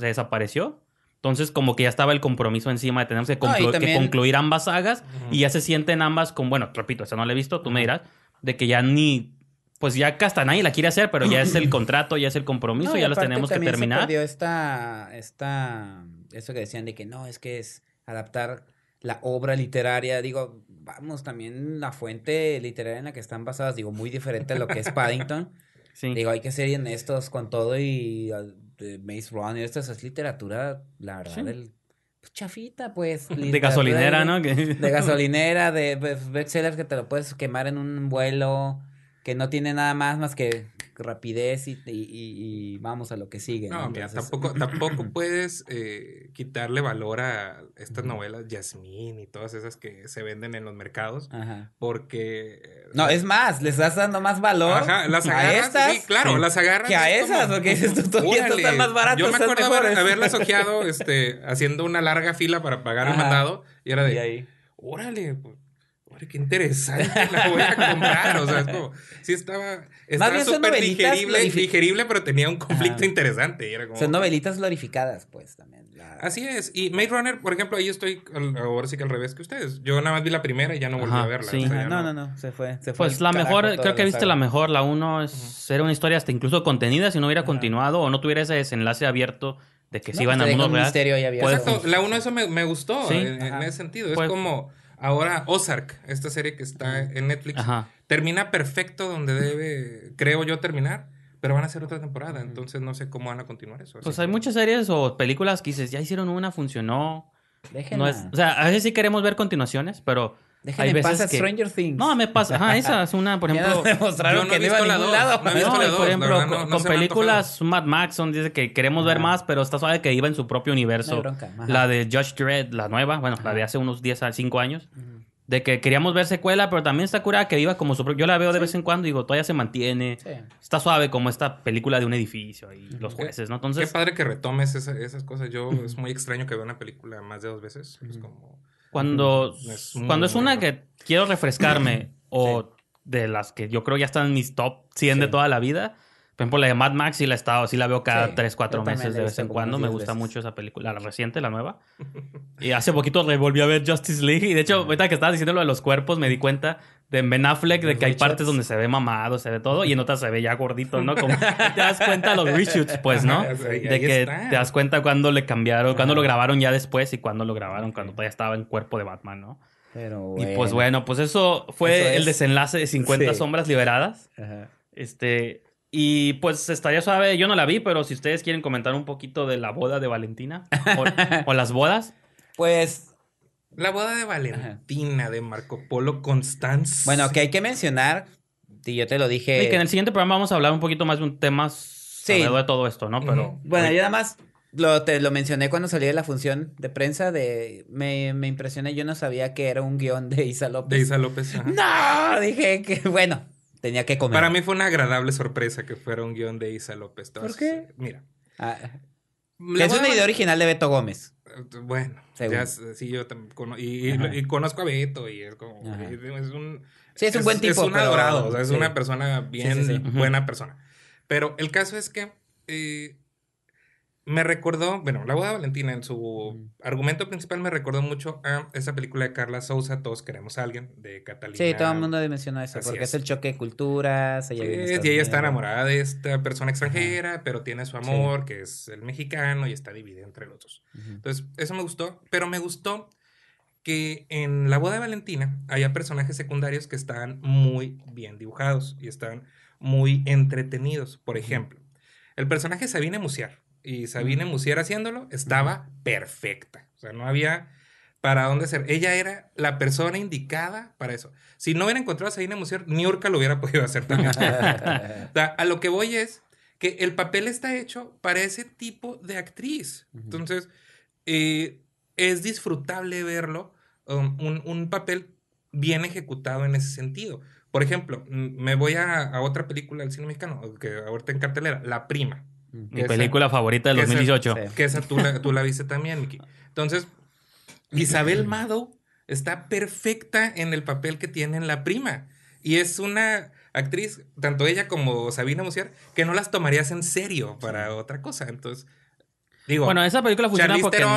desapareció. Entonces, como que ya estaba el compromiso encima de tener que, concluir ambas sagas y ya se sienten ambas con, bueno, repito, esa no la he visto, tú me dirás, de que ya ni, pues ya hasta nadie la quiere hacer, pero ya es el [LAUGHS] contrato, ya es el compromiso, ya los tenemos que terminar. Se esta, esta, eso que decían de que no, es que es adaptar la obra literaria, digo, vamos, también la fuente literaria en la que están basadas, digo, muy diferente a lo que es [LAUGHS] Paddington. Digo, hay que ser honestos con todo y ah, Maze Runner, esto es literatura, la verdad, pues, chafita, pues. De gasolinera, ¿no? De gasolinera, de [LAUGHS] [LAUGHS] pues, bestsellers que te lo puedes quemar en un vuelo, que no tiene nada más más que rapidez y, vamos a lo que sigue. No, mira, tampoco, [LAUGHS] tampoco puedes eh, quitarle valor a estas novelas Yasmín y todas esas que se venden en los mercados. Porque. Eh, no, es más, les estás dando más valor. Ajá, las A estas, claro, las agarras. Que a esas, como, porque dices tú están más barato Yo me acuerdo haberles haberlas [LAUGHS] ojeado, este, haciendo una larga fila para pagar el matado. Y era de. Y ahí. Órale, pues, qué interesante, la voy a comprar. O sea, es como, sí estaba, estaba súper digerible, digerible, pero tenía un conflicto interesante. era son novelitas glorificadas, pues, también. Así es. Y Maid Runner, por ejemplo, ahí estoy, ahora sí que al revés que ustedes. Yo nada más vi la primera y ya no volví a verla. Sí. no, no, no, se fue. Se fue pues la mejor, creo que viste la mejor. La uno era una historia hasta incluso contenida si no hubiera continuado o no tuviera ese desenlace abierto de que si se iban pues a mundo real. Exacto, la uno eso me, gustó en, ese sentido. es pues como Ahora Ozark, esta serie que está en Netflix, termina perfecto donde debe, creo yo, terminar. Pero van a hacer otra temporada, entonces no sé cómo van a continuar eso. Pues hay muchas series o películas que dices, ya hicieron una, funcionó. o sea, a veces sí queremos ver continuaciones, pero Déjenme en Stranger Things. No, me pasa. Ajá, esa es una, por ejemplo. Ya demostraron que iba a ningún lado. No, por ejemplo, con, películas Mad Max dice que queremos ver más, pero está suave que iba en su propio universo. la de Judge Dredd, la nueva, bueno, la de hace unos 10 a 5 años. De que queríamos ver secuela, pero también está curada que iba como su propio. Yo la veo de vez en cuando y digo, todavía se mantiene. Está suave como esta película de un edificio y los jueces, ¿no? Entonces. Qué padre que retomes esas cosas. Yo es muy extraño que vea una película más de dos veces. Es como cuando, es, cuando es una que quiero refrescarme o de las que yo creo ya están en mis top 100 de toda la vida. Por ejemplo, la de Mad Max sí la he estado, sí la veo cada tres, 3, 4 meses de vez en cuando. Me gusta mucho esa película, la reciente, la nueva. [LAUGHS] y hace poquito volví a ver Justice League. Y de hecho, ahorita que estabas diciendo lo de los cuerpos, me di cuenta de Ben Affleck, de que hay partes donde se ve mamado, se ve todo, y en otras se ve ya gordito, ¿no? Como [LAUGHS] te das cuenta los reshoots, pues, ¿no? [LAUGHS] De que te das cuenta cuando le cambiaron, cuando lo grabaron ya después y cuando lo grabaron, cuando todavía estaba en cuerpo de Batman, ¿no? Pero Y pues bueno, pues eso fue el desenlace de 50 sombras liberadas. Este, y pues estaría suave, yo no la vi, pero si ustedes quieren comentar un poquito de la boda de Valentina o [LAUGHS] las bodas. Pues la boda de Valentina, de Marco Polo Constance Bueno, que hay que mencionar, y yo te lo dije. Y que en el siguiente programa vamos a hablar un poquito más de un tema sí. de todo esto, ¿no? Pero. Bueno, yo nada más lo, te lo mencioné cuando salí de la función de prensa de me, impresioné, yo no sabía que era un guión de Isa López. De Isa López. No, dije que bueno, tenía que comer. Para mí fue una agradable sorpresa que fuera un guión de Isa López. ¿Por qué? Mira. Ah, es una idea original de Beto Gómez. Bueno, sí, yo también y, conozco a Beto y es como, es un... Sí, es un buen tipo. Es un adorado, es una persona bien, buena persona. Pero el caso es que eh, me recordó, bueno, La boda de Valentina en su argumento principal me recordó mucho a esa película de Carla souza Todos queremos alguien, de Catalina. Sí, todo el mundo menciona eso, porque es. el choque de culturas. y ella está enamorada de esta persona extranjera, pero tiene su amor, que es el mexicano, y está dividida entre los dos. Entonces, eso me gustó, pero me gustó que en La boda de Valentina haya personajes secundarios que están muy bien dibujados y están muy entretenidos. Por ejemplo, el personaje Sabine Musiar y Sabine Musier haciéndolo, estaba perfecta. O sea, no había para dónde ser. Ella era la persona indicada para eso. Si no hubiera encontrado a Sabine Musier, ni Urca lo hubiera podido hacer también. [LAUGHS] o sea, a lo que voy es que el papel está hecho para ese tipo de actriz. Entonces, eh, es disfrutable verlo, um, un, papel bien ejecutado en ese sentido. Por ejemplo, me voy a, a otra película del cine mexicano, que ahorita en cartelera, La Prima. Mi película favorita del 2018. que esa tú la, viste también, Miki. Entonces, Isabel Mado está perfecta en el papel que tiene en la prima. Y es una actriz, tanto ella como Sabina Musier, que no las tomarías en serio para otra cosa. Entonces, bueno, esa película funciona porque no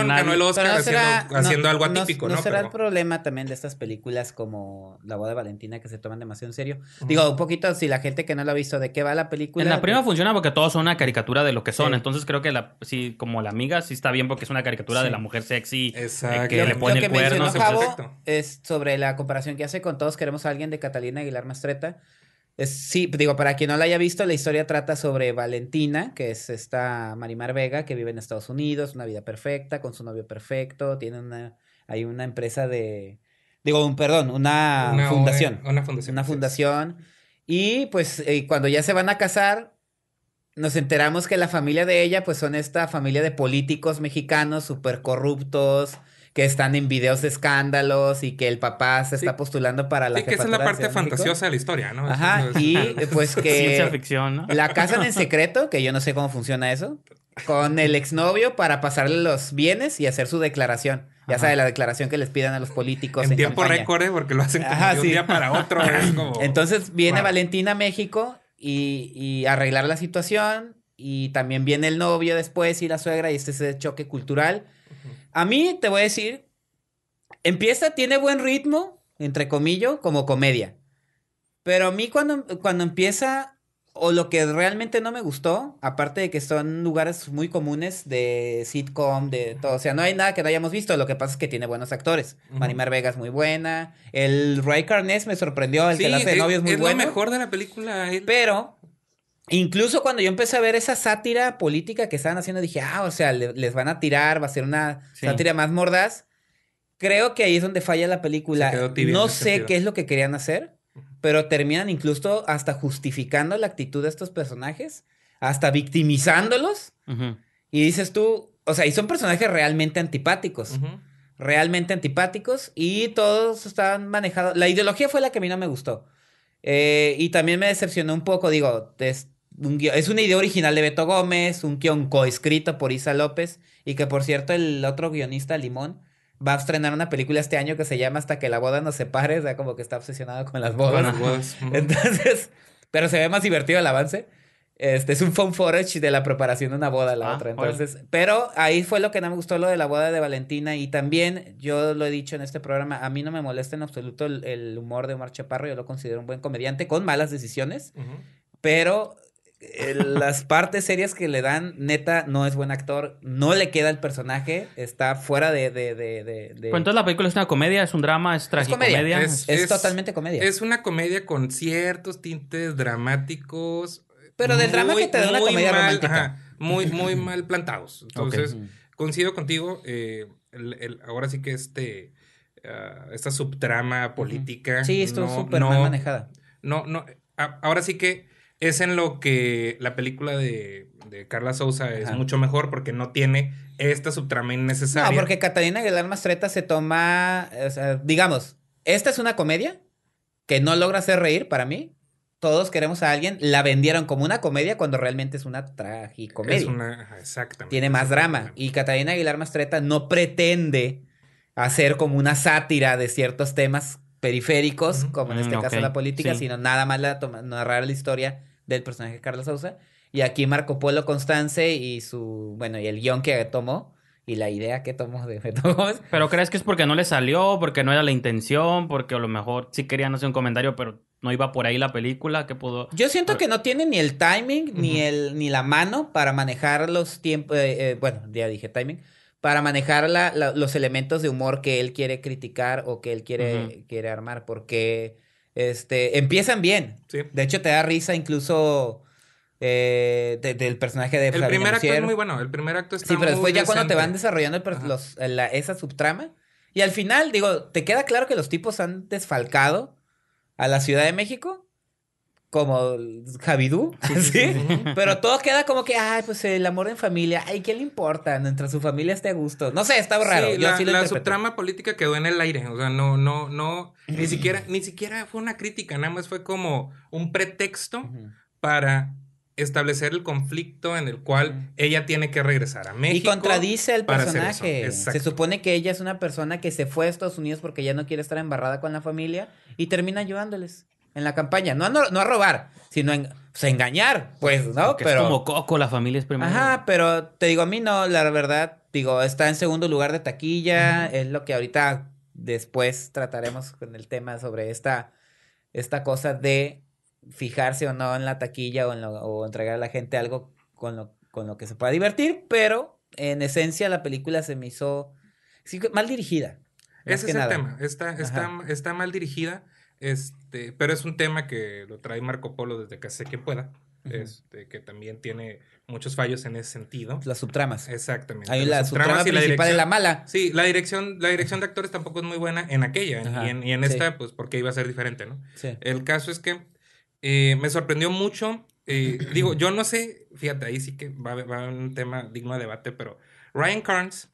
será, haciendo, haciendo, algo atípico, ¿no? será el problema también de estas películas como La voz de Valentina que se toman demasiado en serio. Digo, un poquito si la gente que no la ha visto de qué va la película. En la prima funciona porque todos son una caricatura de lo que son, entonces creo que la sí como la amiga sí está bien porque es una caricatura de la mujer sexy que le pone el cuerno, es sobre la comparación que hace con todos queremos a alguien de Catalina Aguilar Mastreta sí, digo, para quien no la haya visto, la historia trata sobre Valentina, que es esta Marimar Vega, que vive en Estados Unidos, una vida perfecta, con su novio perfecto, tiene una, hay una empresa de, digo, un, perdón, una, fundación. Una, fundación. Una fundación. Y pues eh, cuando ya se van a casar, nos enteramos que la familia de ella, pues son esta familia de políticos mexicanos súper corruptos, que están en videos de escándalos y que el papá se está postulando para la sí, que esa es la parte fantasiosa de la historia, ¿no? Ajá, y [LAUGHS] eh, pues que... ficción, ¿no? La casan en secreto, que yo no sé cómo funciona eso, con el exnovio para pasarle los bienes y hacer su declaración. Ya sabe, la declaración que les pidan a los políticos. En, tiempo récord, ¿eh? porque lo hacen un día para otro. [CLEARS THROAT] Entonces viene Valentina a México y, y arreglar la situación y también viene el novio después y la suegra y este es el choque cultural a mí, te voy a decir, empieza, tiene buen ritmo, entre comillas, como comedia. Pero a mí cuando, cuando empieza, o lo que realmente no me gustó, aparte de que son lugares muy comunes de sitcom, de todo, o sea, no hay nada que no hayamos visto, lo que pasa es que tiene buenos actores. Marimar Vegas muy buena, el Ray Carnes me sorprendió, el que la hace de novio es muy es bueno. Es lo mejor de la película. Pero incluso cuando yo empecé a ver esa sátira política que estaban haciendo, dije, ah, o sea, les van a tirar, va a ser una sátira más mordaz. Creo que ahí es donde falla la película. No sé qué es lo que querían hacer, pero terminan incluso hasta justificando la actitud de estos personajes, hasta victimizándolos. Y dices tú, o sea, y son personajes realmente antipáticos. Realmente antipáticos y todos están manejados. La ideología fue la que a mí no me gustó. Eh, y también me decepcionó un poco, digo, es una idea original de Beto Gómez, un guión coescrito por Isa López y que por cierto el otro guionista Limón va a estrenar una película este año que se llama Hasta que la boda nos separe, o sea, como que está obsesionado con las bodas. [LAUGHS] Entonces, pero se ve más divertido el avance. Este es un phone forage de la preparación de una boda la ah, otra. Entonces, pero ahí fue lo que no me gustó lo de la boda de Valentina. Y también, yo lo he dicho en este programa, a mí no me molesta en absoluto el, humor de Omar Chaparro. Yo lo considero un buen comediante con malas decisiones. Pero eh, las partes serias que le dan, neta, no es buen actor, no le queda el personaje, está fuera de... de, de, entonces la película es una comedia, es un drama, es tragicomedia. Es, totalmente comedia. Es una comedia con ciertos tintes dramáticos. Pero del drama que te da una comedia muy, muy [LAUGHS] mal plantados. Entonces, mm. coincido contigo, eh, ahora sí que este... Ah, esta subtrama política. Sí, esto es súper mal manejada. No, no. ahora sí que es en lo que la película de, de Carla Souza es mucho mejor porque no tiene esta subtrama innecesaria. Ah, porque Catalina Aguilar Mastreta se toma, eh, digamos, esta es una comedia que no logra hacer reír para mí. Todos queremos a alguien, la vendieron como una comedia cuando realmente es una tragicomedia. Es una, exactamente. Tiene más drama. Y Catalina Aguilar Mastreta no pretende hacer como una sátira de ciertos temas periféricos, como en este mm, caso la política, sino nada más la narrar la historia del personaje de Carlos Sousa. Y aquí Marco Polo Constance y su, bueno, y el guión que tomó y la idea que tomó de [LAUGHS] Pero crees que es porque no le salió, porque no era la intención, porque a lo mejor sí querían hacer un comentario, pero no iba por ahí la película, que pudo. Yo siento que no tiene ni el timing, ni el, ni la mano para manejar los tiempos. Eh, eh, bueno, ya dije timing. Para manejar la, los elementos de humor que él quiere criticar o que él quiere, quiere armar. Porque este, empiezan bien. De hecho, te da risa incluso eh, del personaje de El primer acto es muy bueno. El primer acto está Sí, pero después ya cuando te van desarrollando esa subtrama. Y al final, digo, te queda claro que los tipos han desfalcado a la Ciudad de México como Javidú, ¿sí? [LAUGHS] Pero todo queda como que, ay, pues el amor en familia, ay, ¿qué le importa? Mientras su familia esté a gusto. No sé, está raro. la, subtrama política quedó en el aire, o sea, no, no, no, ni siquiera, ni siquiera fue una crítica, nada más fue como un pretexto para establecer el conflicto en el cual ella tiene que regresar a México. Y contradice al personaje. Se supone que ella es una persona que se fue a Estados Unidos porque ya no quiere estar embarrada con la familia y termina ayudándoles en la campaña. No a, no, a robar, sino en, pues, a engañar, pues, ¿no? pero, es como Coco, la familia es primero. Ajá, pero te digo, a mí no, la verdad, digo, está en segundo lugar de taquilla, es lo que ahorita después trataremos con el tema sobre esta, esta cosa de fijarse o no en la taquilla o, en entregar a la gente algo con lo, con lo que se pueda divertir, pero en esencia la película se me hizo mal dirigida. Ese es el tema, está, está mal dirigida. Este, pero es un tema que lo trae Marco Polo desde que sé que pueda. este, que también tiene muchos fallos en ese sentido. Las subtramas. Exactamente. Ahí la subtrama principal la mala. Sí, la dirección, la dirección de actores tampoco es muy buena en aquella. y en, esta, pues, porque iba a ser diferente, ¿no? El caso es que eh, me sorprendió mucho. Eh, [CLEARS THROAT] digo, yo no sé, fíjate, ahí sí que va, a haber un tema digno de debate, pero Ryan Carnes,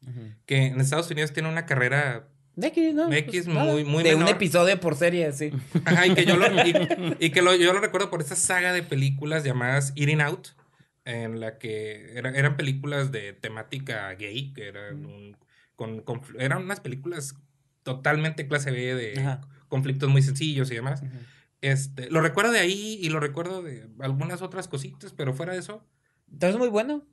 que en Estados Unidos tiene una carrera de X, pues muy, muy. De un episodio por serie, sí. y que [LAUGHS] yo lo, recuerdo por esa saga de películas llamadas Eating Out, en la que eran películas de temática gay, que eran, con, eran unas películas totalmente clase B de conflictos muy sencillos y demás. Este, lo recuerdo de ahí y lo recuerdo de algunas otras cositas, pero fuera de eso. Entonces, muy bueno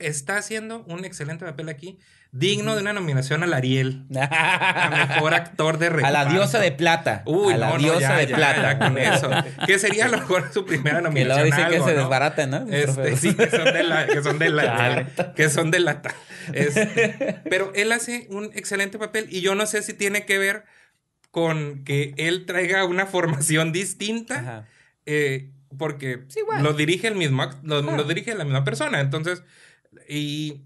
está haciendo un excelente papel aquí, digno de una nominación al Ariel, [LAUGHS] a mejor actor de reparto. A la diosa de plata. Uy, a la diosa de plata. con eso. Que sería a lo mejor su primera nominación. Que luego dice que se desbarate, ¿no? Este, sí, que son de la, que son de la, que son de lata. Este, [LAUGHS] pero él hace un excelente papel y yo no sé si tiene que ver con que él traiga una formación distinta. Eh, porque lo dirige el mismo, lo dirige la misma persona. Entonces, y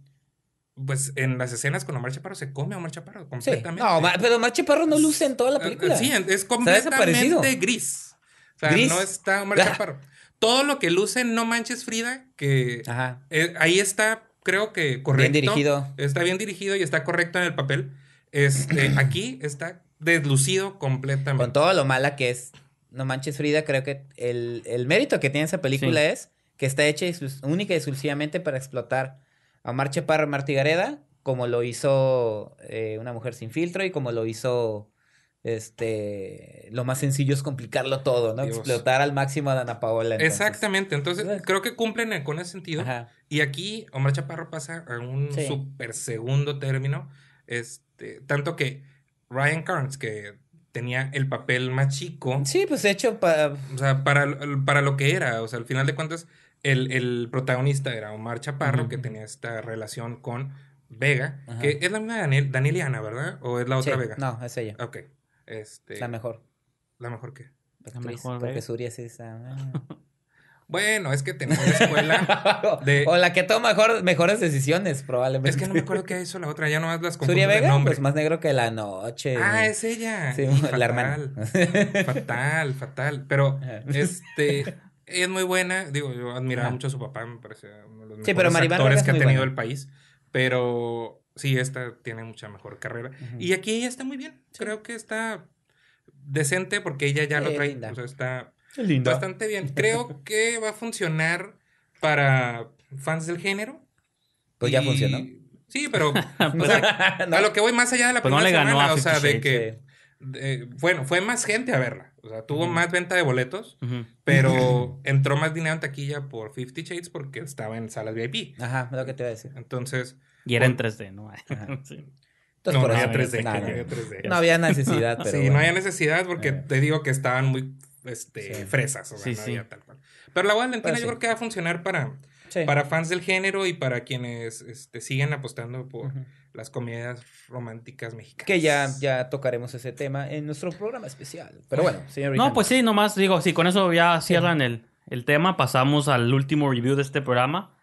pues en las escenas con Omar Chaparro se come a Omar Chaparro completamente. No, pero Omar Chaparro no luce en toda la ah, película. Sí, es completamente gris. O sea, gris. no está Omar [LAUGHS] Chaparro. Todo lo que luce No Manches Frida, que eh, ahí está, creo que correcto. Bien dirigido. Está bien dirigido y está correcto en el papel. Este, [CLEARS THROAT] aquí está deslucido completamente. Con todo lo mala que es No Manches Frida, creo que el, el mérito que tiene esa película es que está hecha única y exclusivamente para explotar a Parro Martí Gareda. como lo hizo eh, Una Mujer Sin Filtro y como lo hizo este, lo más sencillo es complicarlo todo, ¿no? Explotar al máximo a Dana Paola. Exactamente, entonces creo que cumplen con ese sentido. Y aquí Omar Chaparro pasa a un super segundo término, este, tanto que Ryan Carnes, que tenía el papel más chico. Sí, pues hecho para... O sea, para, para lo que era, o sea, al final de cuentas el, el protagonista era Omar Chaparro, que tenía esta relación con Vega, que es la misma Daniel, Danieliana, ¿verdad? ¿O es la otra Vega? No, es ella. Ok. Este, la mejor. ¿La mejor qué? La mejor. Porque Surya es esa. Ah. [LAUGHS] Bueno, es que tenemos escuela [LAUGHS] de... o la que toma mejor, mejores decisiones, probablemente. Es que no me acuerdo [LAUGHS] qué hizo la otra, ya no más las Suria Vega, Surya pues más negro que la noche. Ah, es ella. Sí, la fatal, hermana. Fatal, fatal. Pero, este, es muy buena, digo, yo admiraba mucho a su papá, me parece uno de los mejores actores que ha tenido el país, pero sí, esta tiene mucha mejor carrera. Y aquí ella está muy bien, creo que está decente porque ella ya lo trae, o sea, está bastante bien. Creo [LAUGHS] que va a funcionar para fans del género. Pues ya funcionó. Sí, pero [LAUGHS] pues [LAUGHS] a lo que voy más allá de la pues semana, o sea, de que bueno, fue más gente a verla. O sea, tuvo más venta de boletos, pero [LAUGHS] entró más dinero en taquilla por 50 Shades porque estaba en salas VIP. Ajá, es lo que te iba a decir. Entonces. Y era en 3D, [LAUGHS] ¿no? Entonces, no, había 3D, no, había necesidad, [LAUGHS] pero. Sí, no había necesidad porque eh. te digo que estaban muy este, fresas. O sea, no había tal cual. Pero la Valentina pues yo creo que va a funcionar para, para fans del género y para quienes este, siguen apostando por las comidas románticas mexicanas. Que ya, ya tocaremos ese tema en nuestro programa especial. Pero bueno, [LAUGHS] señor. No, pues sí, nomás digo, sí, con eso ya cierran el, el tema. Pasamos al último review de este programa,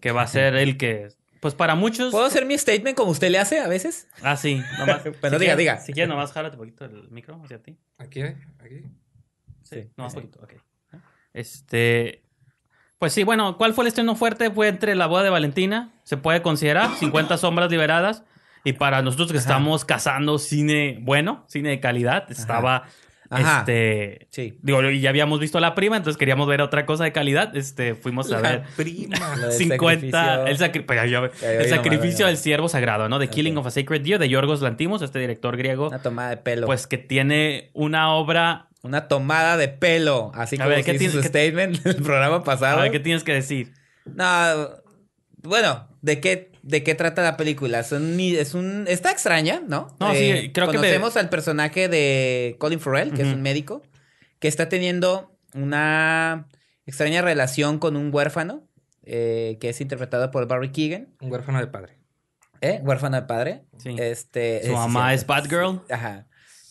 que va a ser el que pues para muchos. ¿Puedo hacer mi statement como usted le hace a veces? Ah, sí. Nomás, Pero [LAUGHS] diga, diga. Si quieres, nomás jálate poquito el micro hacia ti. ¿Aquí? ¿Aquí? Sí, nomás un poquito, ok. Este. Pues sí, bueno, ¿cuál fue el estreno fuerte? Fue entre La boda de Valentina, se puede considerar, 50 [COUGHS] sombras liberadas. Y para nosotros que estamos cazando cine bueno, cine de calidad, estaba... Ajá. Este, sí. Digo, ya habíamos visto la prima, entonces queríamos ver otra cosa de calidad. Este, fuimos a la ver. Prima. 50. [LAUGHS] El, el sacrificio del siervo sagrado, ¿no? The Killing of a Sacred Deer de Yorgos Lantimos, este director griego. La toma de pelo. Pues que tiene una obra una tomada de pelo, así que como statement [LAUGHS] del programa pasado. A ver, ¿qué tienes que decir? No, bueno, ¿de qué, de qué trata la película? Es está extraña, ¿no? No, sí, eh, creo que... Conocemos al personaje de Colin Farrell, que es un médico, que está teniendo una extraña relación con un huérfano, eh, que es interpretado por Barry Keegan. Un huérfano del padre. ¿Eh? Huérfano del padre. Sí. Este, su mamá es Batgirl. Ajá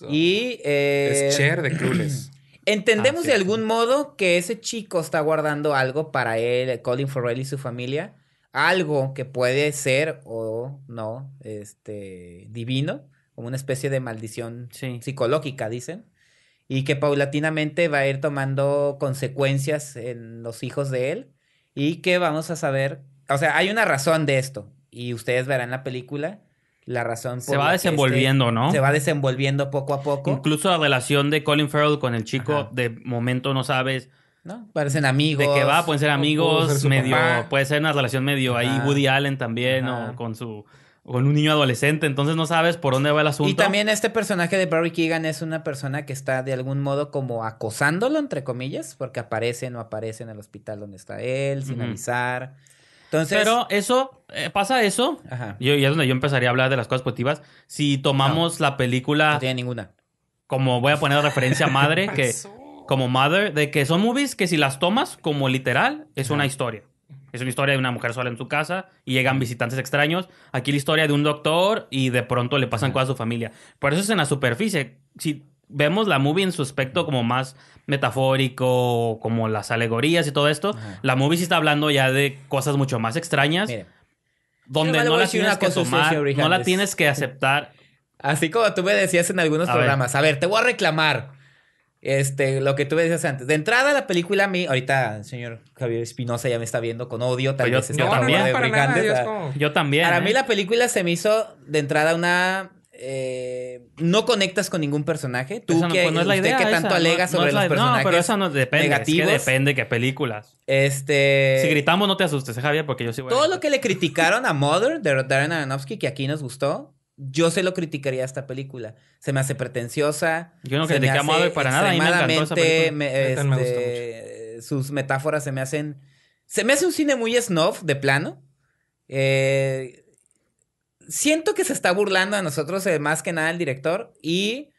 y. es Cher eh, de Clueless. [CLEARS THROAT] Entendemos ah, de algún modo que ese chico está guardando algo para él, Colin Farrell y su familia. Algo que puede ser o no este, divino, como una especie de maldición psicológica, dicen. Y que paulatinamente va a ir tomando consecuencias en los hijos de él. Y que vamos a saber. O sea, hay una razón de esto. Y ustedes verán la película la razón se va desenvolviendo, este ¿no? Se va desenvolviendo poco a poco. Incluso la relación de Colin Farrell con el chico, de momento no sabes. ¿No? Parecen amigos. De que va, pueden ser amigos, medio. Puede ser una relación medio ahí, Woody Allen también, o con su. con un niño adolescente, entonces no sabes por dónde va el asunto. Y también este personaje de Barry Keegan es una persona que está de algún modo como acosándolo, entre comillas, porque aparece, no aparece en el hospital donde está él, sin avisar. Pero eso, eh, pasa eso, Yo, y es donde yo empezaría a hablar de las cosas positivas. Si tomamos la película no tiene ninguna. como voy a poner referencia referencia madre, [LAUGHS] que como Mother, de que son movies que si las tomas como literal, es una historia. Es una historia de una mujer sola en su casa y llegan visitantes extraños. Aquí la historia de un doctor y de pronto le pasan cosas a su familia. Por eso es en la superficie. Si vemos la movie en su aspecto como más metafórico, como las alegorías y todo esto, la movie sí está hablando ya de cosas mucho más extrañas. donde no la tienes que aceptar. [LAUGHS] Así como tú me decías en algunos programas, a ver, te voy a reclamar este, lo que tú me decías antes. De entrada, la película a mí, ahorita el señor Javier Espinosa ya me está viendo con odio, también. Pues yo también. Para mí ¿eh? la película se me hizo de entrada una eh, no conectas con ningún personaje. Tú pues que, tanto alegas sobre los personajes. No, pero eso no depende. Negativos. Es que depende qué películas. Este. Si gritamos, no te asustes, Javier, porque yo sí voy Todo lo que le criticaron a Mother de Darren Aronofsky, que aquí nos gustó, yo se lo criticaría a esta película. Se me hace pretenciosa. Yo no critiqué a Mother para nada. A mí me encantó este, Sus metáforas se me hacen. Se me hace un cine muy snob, de plano. Eh siento que se está burlando a nosotros, eh, más que nada el director, y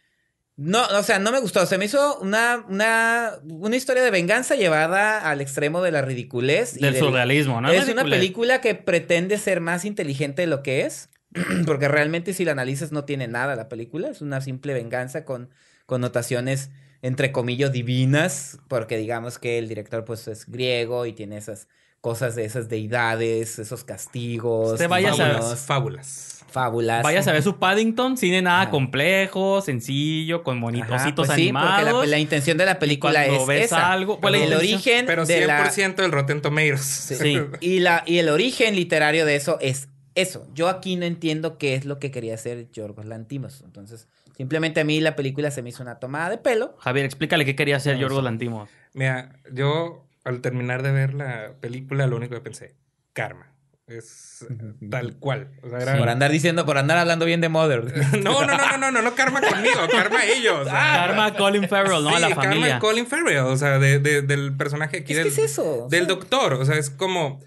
no, o sea, no me gustó. Se me hizo una, una, una historia de venganza llevada al extremo de la ridiculez. Del, surrealismo, ¿no? Es una película que pretende ser más inteligente de lo que es, [CLEARS THROAT] porque realmente si la analizas no tiene nada la película, es una simple venganza con connotaciones entre comillas divinas, porque digamos que el director pues es griego y tiene esas cosas de esas deidades, esos castigos. Te vayas a fábulas. Fábulas. Vayas a ver su Paddington, cine nada complejo, sencillo, con monitositos pues sí, animados. la, intención de la película es ves esa. algo, pero, pues el origen pero 100% el del Rotten Tomatoes. Sí. y la y el origen literario de eso es eso. Yo aquí no entiendo qué es lo que quería hacer Yorgos Lantimos. Entonces, simplemente a mí la película se me hizo una tomada de pelo. Javier, explícale qué quería hacer Lantimos. Mira, yo al terminar de ver la película, lo único que pensé, karma. Es tal cual. Por andar diciendo, por andar hablando bien de Mother. [LAUGHS] no, no, no, no, no, no, no, karma conmigo, karma ellos. [LAUGHS] karma Colin Farrell, no a la familia. Karma Colin Farrell, o sea, de, del personaje aquí. ¿Qué del, es eso? Del doctor, o sea, es como.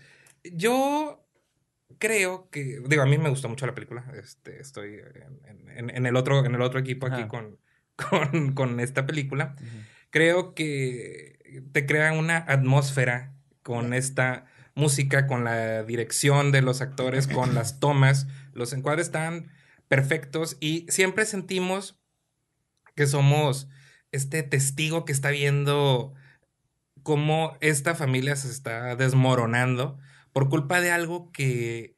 Yo creo que. Digo, a mí me gustó mucho la película. Este, estoy en, el, otro, en el otro equipo aquí [LAUGHS] con, con, esta película. Creo que te crea una atmósfera con esta música, con la dirección de los actores, con las [LAUGHS] tomas. Los encuadres están perfectos y siempre sentimos que somos este testigo que está viendo cómo esta familia se está desmoronando por culpa de algo que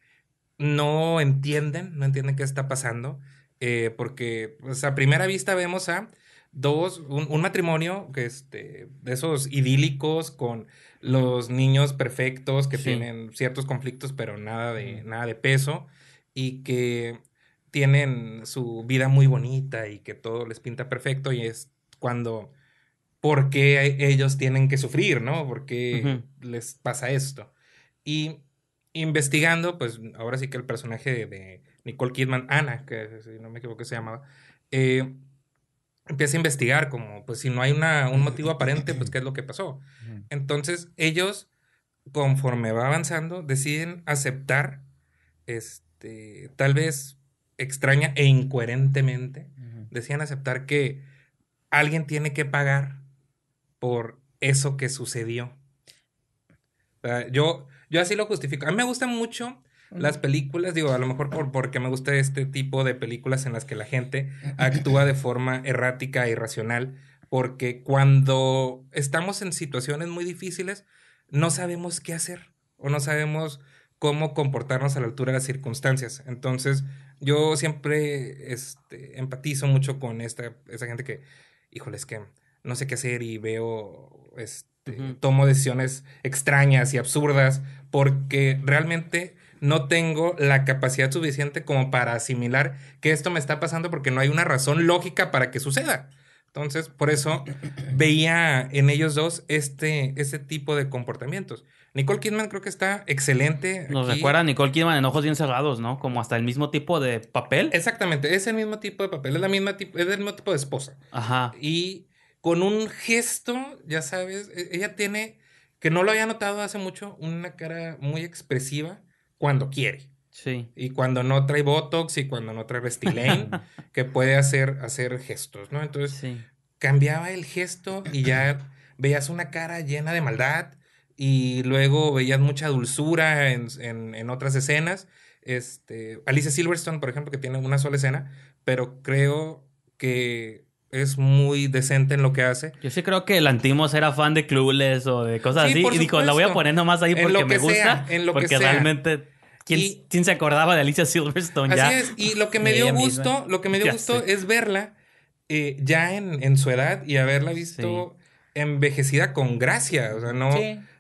no entienden, no entienden qué está pasando, eh, porque pues, a primera vista vemos a Dos, un, matrimonio que este, de esos idílicos con los niños perfectos que tienen ciertos conflictos, pero nada de, nada de peso y que tienen su vida muy bonita y que todo les pinta perfecto y es cuando, ¿por qué ellos tienen que sufrir, no? ¿Por qué les pasa esto? Y investigando, pues ahora sí que el personaje de, Nicole Kidman, Ana, que si no me equivoco se llamaba, eh, empieza a investigar como, pues si no hay una, un motivo aparente, pues qué es lo que pasó. Entonces ellos, conforme va avanzando, deciden aceptar, este, tal vez extraña e incoherentemente, deciden aceptar que alguien tiene que pagar por eso que sucedió. yo, yo así lo justifico. A mí me gusta mucho las películas, digo, a lo mejor porque me gusta este tipo de películas en las que la gente actúa de forma errática e irracional, porque cuando estamos en situaciones muy difíciles, no sabemos qué hacer o no sabemos cómo comportarnos a la altura de las circunstancias. Entonces, yo siempre este, empatizo mucho con esta, esa gente que, híjole, es que no sé qué hacer y veo, este, tomo decisiones extrañas y absurdas, porque realmente no tengo la capacidad suficiente como para asimilar que esto me está pasando porque no hay una razón lógica para que suceda. Entonces, por eso [CLEARS THROAT] veía en ellos dos este, ese tipo de comportamientos. Nicole Kidman creo que está excelente. Nos recuerda Nicole Kidman en Ojos Bien Cerrados, ¿no? Como hasta el mismo tipo de papel. Exactamente, es el mismo tipo de papel, es, la misma es el mismo tipo de esposa. Ajá. Y con un gesto, ya sabes, e, ella tiene, que no lo había notado hace mucho, una cara muy expresiva cuando quiere. Sí. Y cuando no trae Botox y cuando no trae Restylane, [LAUGHS] que puede hacer, hacer gestos, ¿no? Entonces, cambiaba el gesto y ya veías una cara llena de maldad y luego veías mucha dulzura en, otras escenas. Este, Alicia Silverstone, por ejemplo, que tiene una sola escena, pero creo que es muy decente en lo que hace. Yo sí creo que el Antimos era fan de Clueless o de cosas así. Y dijo, la voy a poner nomás ahí porque me gusta. en lo porque realmente. ¿quién, se acordaba de Alicia Silverstone así Y lo que me [LAUGHS] dio gusto, lo que me dio gusto es verla eh, ya en, su edad y haberla visto envejecida con gracia. O sea, no,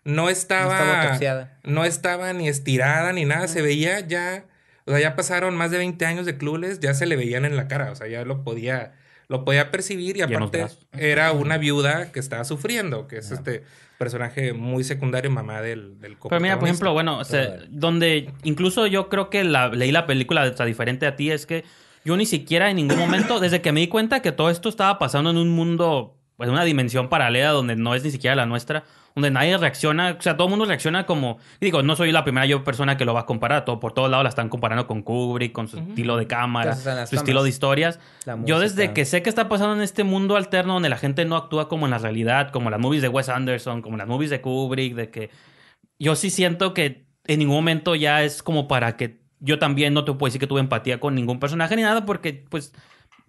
no estaba. No, estaba ni estirada ni nada. Se veía ya. O sea, ya pasaron más de 20 años de clubes ya se le veían en la cara. O sea, ya lo podía lo podía percibir y aparte era una viuda que estaba sufriendo, que es este personaje muy secundario, mamá del, del Pero mira, por ejemplo, bueno, donde incluso yo creo que leí la película, de diferente a ti, es que yo ni siquiera en ningún momento, desde que me di cuenta que todo esto estaba pasando en un mundo, pues, en una dimensión paralela donde no es ni siquiera la nuestra, donde nadie reacciona, o sea, todo el mundo reacciona como, digo, no soy la primera yo persona que lo va a comparar, todo, por todos lados la están comparando con Kubrick, con su estilo de cámara, su estilo de historias. Yo desde que sé que está pasando en este mundo alterno donde la gente no actúa como en la realidad, como las movies de Wes Anderson, como las movies de Kubrick, de que yo sí siento que en ningún momento ya es como para que yo también no te puedo decir que tuve empatía con ningún personaje ni nada porque pues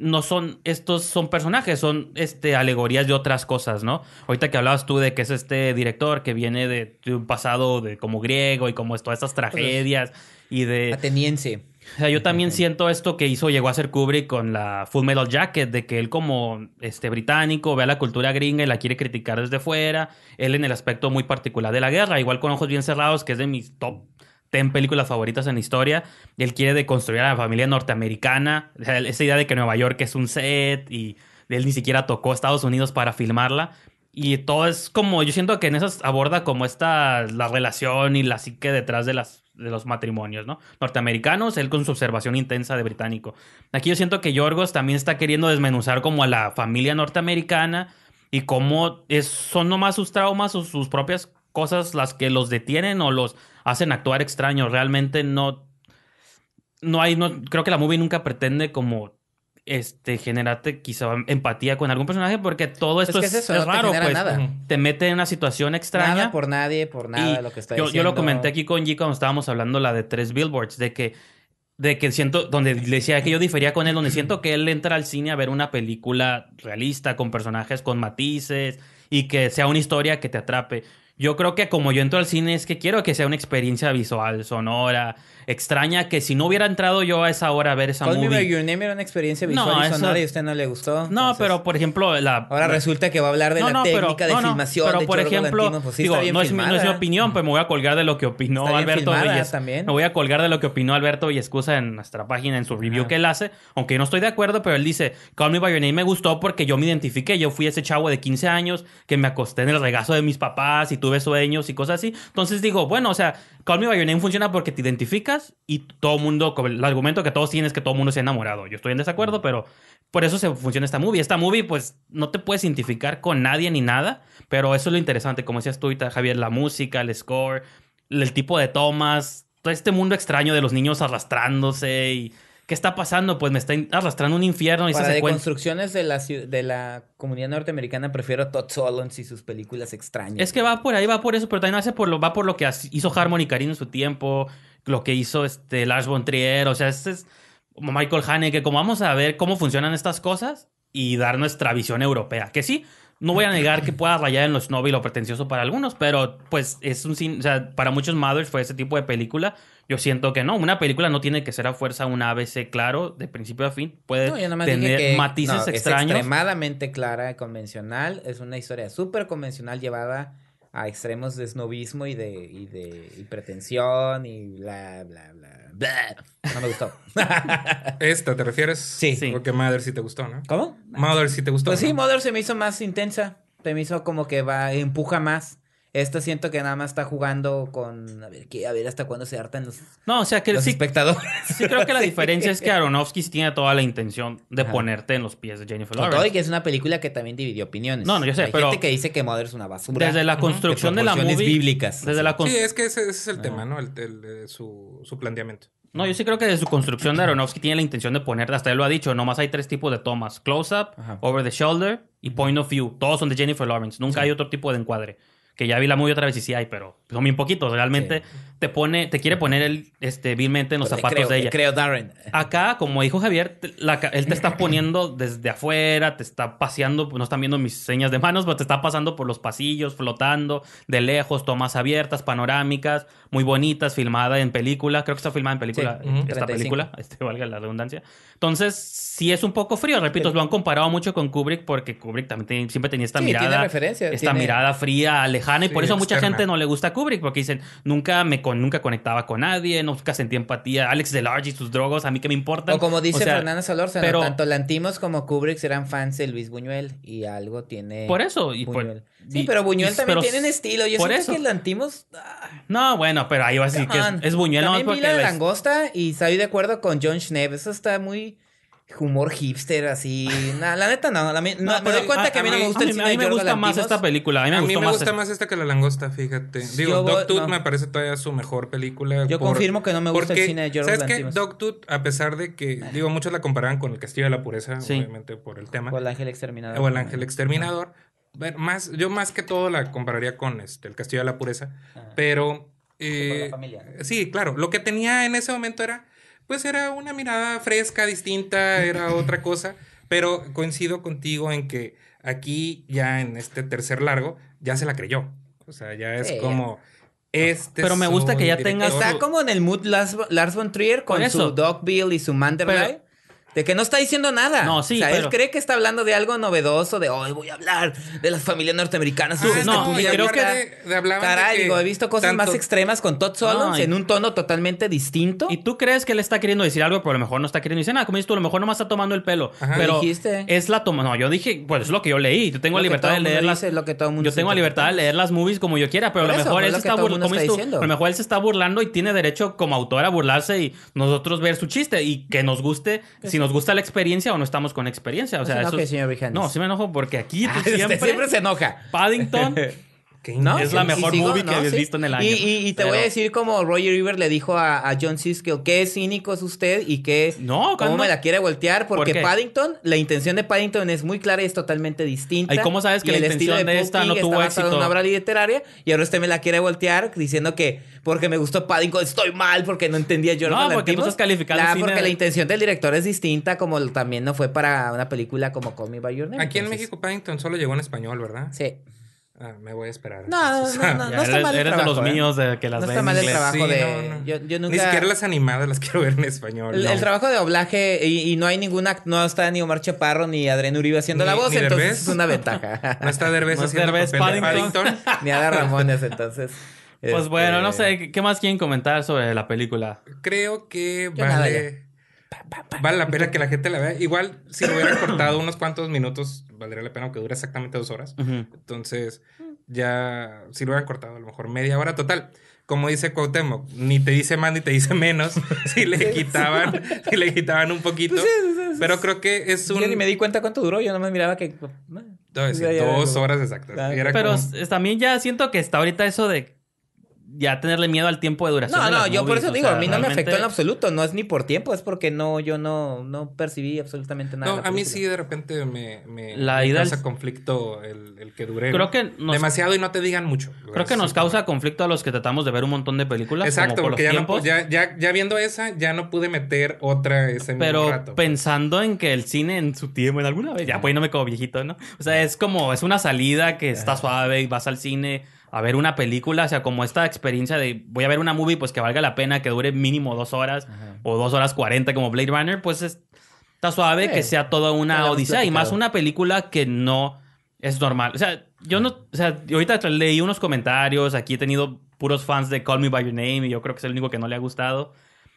no son, estos son personajes, son este, alegorías de otras cosas, ¿no? Ahorita que hablabas tú de que es este director que viene de, un pasado de como griego y como todas estas pues tragedias y de... Ateniense. O sea, yo también siento esto que hizo, llegó a ser Kubrick con la Full Metal Jacket, de que él como este británico ve a la cultura gringa y la quiere criticar desde fuera, él en el aspecto muy particular de la guerra, igual con ojos bien cerrados, que es de mis top ten películas favoritas en la historia. él quiere deconstruir a la familia norteamericana. esa idea de que Nueva York es un set y él ni siquiera tocó Estados Unidos para filmarla. Y todo es como, yo siento que en esas aborda como esta, la relación y la psique detrás de, las, de los matrimonios, ¿no? Norteamericanos, él con su observación intensa de británico. Aquí yo siento que Yorgos también está queriendo desmenuzar como a la familia norteamericana y cómo es, son nomás sus traumas o sus propias cosas las que los detienen o los hacen actuar extraños. Realmente no. No hay. No, creo que la movie nunca pretende como este, generarte quizá empatía con algún personaje porque todo esto es, que es, eso, raro, pues. te mete en una situación extraña. Nada por nadie, por nada lo que está yo, diciendo. Yo lo comenté aquí con G cuando estábamos hablando la de tres billboards, de que de que siento, donde decía que yo difería con él, donde siento que él entra al cine a ver una película realista, con personajes, con matices, y que sea una historia que te atrape. Yo creo que como yo entro al cine es que quiero que sea una experiencia visual, sonora, extraña que si no hubiera entrado yo a esa hora a ver esa Call Me By Your Name era una experiencia visual no, y y a usted no le gustó. No, pero por ejemplo... La... Ahora resulta que va a hablar de la técnica de filmación pero por ejemplo, pues sí digo, no, es mi, no, es mi, opinión, pero pues me voy a colgar de lo que opinó Alberto filmada También. Me voy a colgar de lo que opinó Alberto y excusa en nuestra página, en su review que él hace. Aunque yo no estoy de acuerdo, pero él dice... Call Me By Your Name me gustó porque yo me identifiqué. Yo fui ese chavo de 15 años que me acosté en el regazo de mis papás y tuve sueños y cosas así. Entonces digo, bueno, o sea, Call Me By Your Name funciona porque te identificas y todo el mundo, el argumento que todos tienen es que todo el mundo se ha enamorado. Yo estoy en desacuerdo, mm. pero por eso se funciona esta movie. Esta movie, pues, no te puedes identificar con nadie ni nada, pero eso es lo interesante. Como decías tú, Javier, la música, el score, el tipo de tomas, todo este mundo extraño de los niños arrastrándose y ¿Qué está pasando? Pues me está arrastrando un infierno. Y Para de de la, comunidad norteamericana prefiero Todd Solons y sus películas extrañas. Es que va por ahí, va por eso, pero también hace por lo, va por lo que hizo Harmony Karino en su tiempo, lo que hizo este Lars von Trier, o sea, este es Michael Haneke, como vamos a ver cómo funcionan estas cosas y dar nuestra visión europea. Que sí, no voy a negar que pueda rayar en lo snob y lo pretencioso para algunos, pero pues es un o sea, para muchos mothers fue ese tipo de película. Yo siento que no, una película no tiene que ser a fuerza un ABC claro de principio a fin, puede tener matices extraños. Es extremadamente clara, y convencional, es una historia súper convencional llevada a extremos de snobismo y de, y de y pretensión y bla, bla, bla. No me gustó. [LAUGHS] ¿Esta te refieres? Sí. Porque Mother sí te gustó, ¿no? ¿Cómo? Mother sí te gustó. Pues sí, Mother se me hizo más intensa. Se me hizo como que va, empuja más esto siento que nada más está jugando con. A ver, hasta cuándo se hartan los, no, o sea, que los espectadores. Sí, creo que la [LAUGHS] diferencia es que Aronofsky tiene toda la intención de ponerte en los pies de Jennifer Lawrence. todo y que es una película que también dividió opiniones. No, no, yo sé, Hay gente que dice que Mother es una basura. Desde la construcción de, la movie. bíblicas. Desde la sí, es que ese, es el ah. tema, ¿no? El, eh, su, planteamiento. No, yo sí creo que de su construcción de Aronofsky tiene la intención de ponerte, hasta él lo ha dicho, nomás hay tres tipos de tomas: close-up, over the shoulder y point of view. Todos son de Jennifer Lawrence. Nunca hay otro tipo de encuadre que ya vi la movie otra vez y sí hay, pero son bien poquitos. Realmente te pone, te quiere poner el, este, vilmente en los zapatos de ella. Creo, Darren. Acá, como dijo Javier, él te está poniendo [LAUGHS] desde afuera, te está paseando, no están viendo mis señas de manos, pero te está pasando por los pasillos, flotando, de lejos, tomas abiertas, panorámicas, muy bonitas, filmada en película. Creo que está filmada en película, esta película, [LAUGHS] este, valga la redundancia. Entonces, sí es un poco frío, repito, lo han comparado mucho con Kubrick porque Kubrick también siempre tenía esta mirada. Esta mirada fría, alejada y por eso mucha gente no le gusta Kubrick, porque dicen, nunca me nunca conectaba con nadie, nunca sentí empatía. Alex Delarge y sus drogas, a mí que me importa O como dice Fernanda Solórzano, tanto Lantimos como Kubrick eran fans de Luis Buñuel y algo tiene. Por eso. Y sí, pero Buñuel también tiene un estilo. y por que Lantimos. Ah. no, bueno, pero ahí va a decir que es, es Buñuel. También vi la langosta y estoy de acuerdo con John Schneeb. Eso está muy humor hipster así. la neta no, la, no, me doy cuenta que a mí no me gusta más esta película. A mí me, gusta más esta que La Langosta, fíjate. Digo, Dogtooth Tooth me parece todavía su mejor película. Yo confirmo que no me gusta el cine de George ¿Sabes qué? Dog Tooth, a pesar de que, digo, muchos la comparaban con El Castillo de la Pureza, obviamente por el tema. O El Ángel Exterminador. O El Ángel Exterminador. más, yo más que todo la compararía con este, El Castillo de la Pureza. Ah. Pero... Eh, la familia. Sí, claro. Lo que tenía en ese momento era pues era una mirada fresca, distinta, era otra [LAUGHS] cosa. Pero coincido contigo en que aquí, ya en este tercer largo, ya se la creyó. O sea, ya es como. Este pero me gusta que ya tenga Está como en el mood Lars, von Trier con, eso. su Dogville y su Manderlay de que no está diciendo nada. No, sí. O sea, él cree que está hablando de algo novedoso, de hoy voy a hablar de las familias norteamericanas. Ah, no, creo que. De, Caray, he visto cosas más extremas con Todd Solomon en un tono totalmente distinto. ¿Y tú crees que él está queriendo decir algo? Pero a lo mejor no está queriendo decir nada. Como dices tú, a lo mejor no nomás está tomando el pelo. Pero dijiste? es la toma. No, yo dije, pues es lo que yo leí. Yo tengo la libertad de leerlas. Lo que todo mundo yo tengo la libertad de leer las movies como yo quiera, pero a lo mejor él se está burlando. A lo mejor él se está burlando y tiene derecho como autor a burlarse y nosotros ver su chiste y que nos guste nos gusta la experiencia o no estamos con experiencia. O sea, no sí me enojo porque aquí ah, [LAUGHS] este siempre se enoja. Paddington [LAUGHS] Es la mejor movie que habías visto en el año. Y, te voy a decir como Roger River le dijo a, a John Siskel, qué cínico es usted y que No, ¿Cómo me la quiere voltear? Porque Paddington, la intención de Paddington es muy clara y es totalmente distinta. ¿Y cómo sabes que la intención de, esta no tuvo éxito? en una obra literaria y ahora usted me la quiere voltear diciendo que porque me gustó Paddington estoy mal porque no entendía yo. No, porque tú estás Porque la intención del director es distinta como también no fue para una película como Call Me By Your Name. Aquí en México Paddington solo llegó en español, ¿verdad? Sí. Ah, me voy a esperar. No, no, no, [LAUGHS] no, está mal el trabajo, de los ¿eh? míos de que las No está mal el trabajo de... Yo, nunca... Ni siquiera las animadas las quiero ver en español. El, trabajo de doblaje y, no hay ninguna... No está ni Omar Chaparro ni Adrián Uribe haciendo la voz, entonces es una ventaja. [LAUGHS] No está Derbez haciendo papel de Paddington. [LAUGHS] ni Ada Ramones, entonces... Pues bueno, no este, sé, ¿qué más quieren comentar sobre la película? Creo que vale, Vale la pena que la gente la vea. Igual, si lo hubiera cortado unos cuantos minutos, valdría la pena, aunque dure exactamente dos horas. Entonces, ya, si lo hubieran cortado, a lo mejor media hora total. Como dice Cuauhtémoc, ni te dice más ni te dice menos. [LAUGHS] si le quitaban, si le quitaban un poquito. Pues pero creo que es un. Yo ni me di cuenta cuánto duró, yo más miraba que. Pues, no, dos horas exactas. Pero también ya siento que está ahorita eso de ya tenerle miedo al tiempo de duración. No, no, yo por eso digo, a mí no me afectó en absoluto, no es ni por tiempo, es porque no, yo no, no percibí absolutamente nada. No, a mí sí de repente me, causa conflicto el, que dure. Creo que demasiado y no te digan mucho. Creo que nos causa conflicto a los que tratamos de ver un montón de películas. Exacto, porque ya, ya, ya, ya, viendo esa, ya no pude meter otra ese Pero pues. pensando en que el cine en su tiempo, en alguna vez, ya pues no me como viejito, ¿no? O sea, es como, es una salida que está suave y vas al cine a ver una película, o sea, como esta experiencia de voy a ver una movie, pues que valga la pena, que dure mínimo dos horas o dos horas cuarenta como Blade Runner, pues está suave que sea toda una odisea y más una película que no es normal. O sea, yo no, o sea, ahorita leí unos comentarios, aquí he tenido puros fans de Call Me By Your Name y yo creo que es el único que no le ha gustado.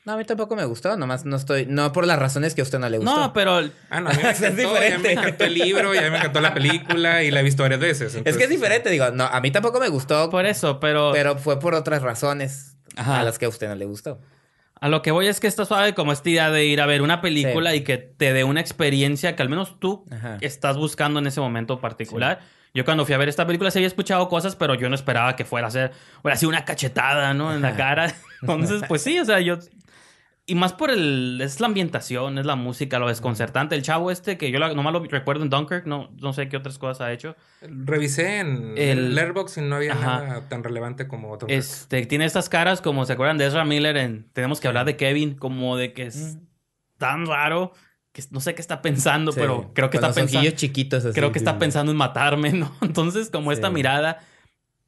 No, a mí tampoco me gustó, nomás no estoy, no por las razones que a usted no le gustó. No, pero... Ah, no, a mí me [LAUGHS] encantó, es diferente. me encantó el libro, me encantó la película y la he visto varias veces. Es que es diferente, digo, no, a mí tampoco me gustó. Por eso, pero... Pero fue por otras razones a las que a usted no le gustó. A lo que voy es que esta suave como esta idea de ir a ver una película y que te dé una experiencia que al menos tú estás buscando en ese momento particular. Yo cuando fui a ver esta película sí había escuchado cosas, pero yo no esperaba que fuera a ser, sea, así una cachetada, ¿no? En la cara. [LAUGHS] Entonces, pues sí, o sea, yo y más por el. Es la ambientación, es la música, lo desconcertante. El chavo este, que yo nomás lo recuerdo en Dunkirk, no, no sé qué otras cosas ha hecho. Revisé en el, Airbox y no había nada tan relevante como Este, tiene estas caras como se acuerdan de Ezra Miller en Tenemos que hablar de Kevin, como de que es tan raro que no sé qué está pensando, pero creo que está pensando. chiquitos así, Creo que está pensando en matarme, [LAUGHS] ¿no? Entonces, como esta mirada.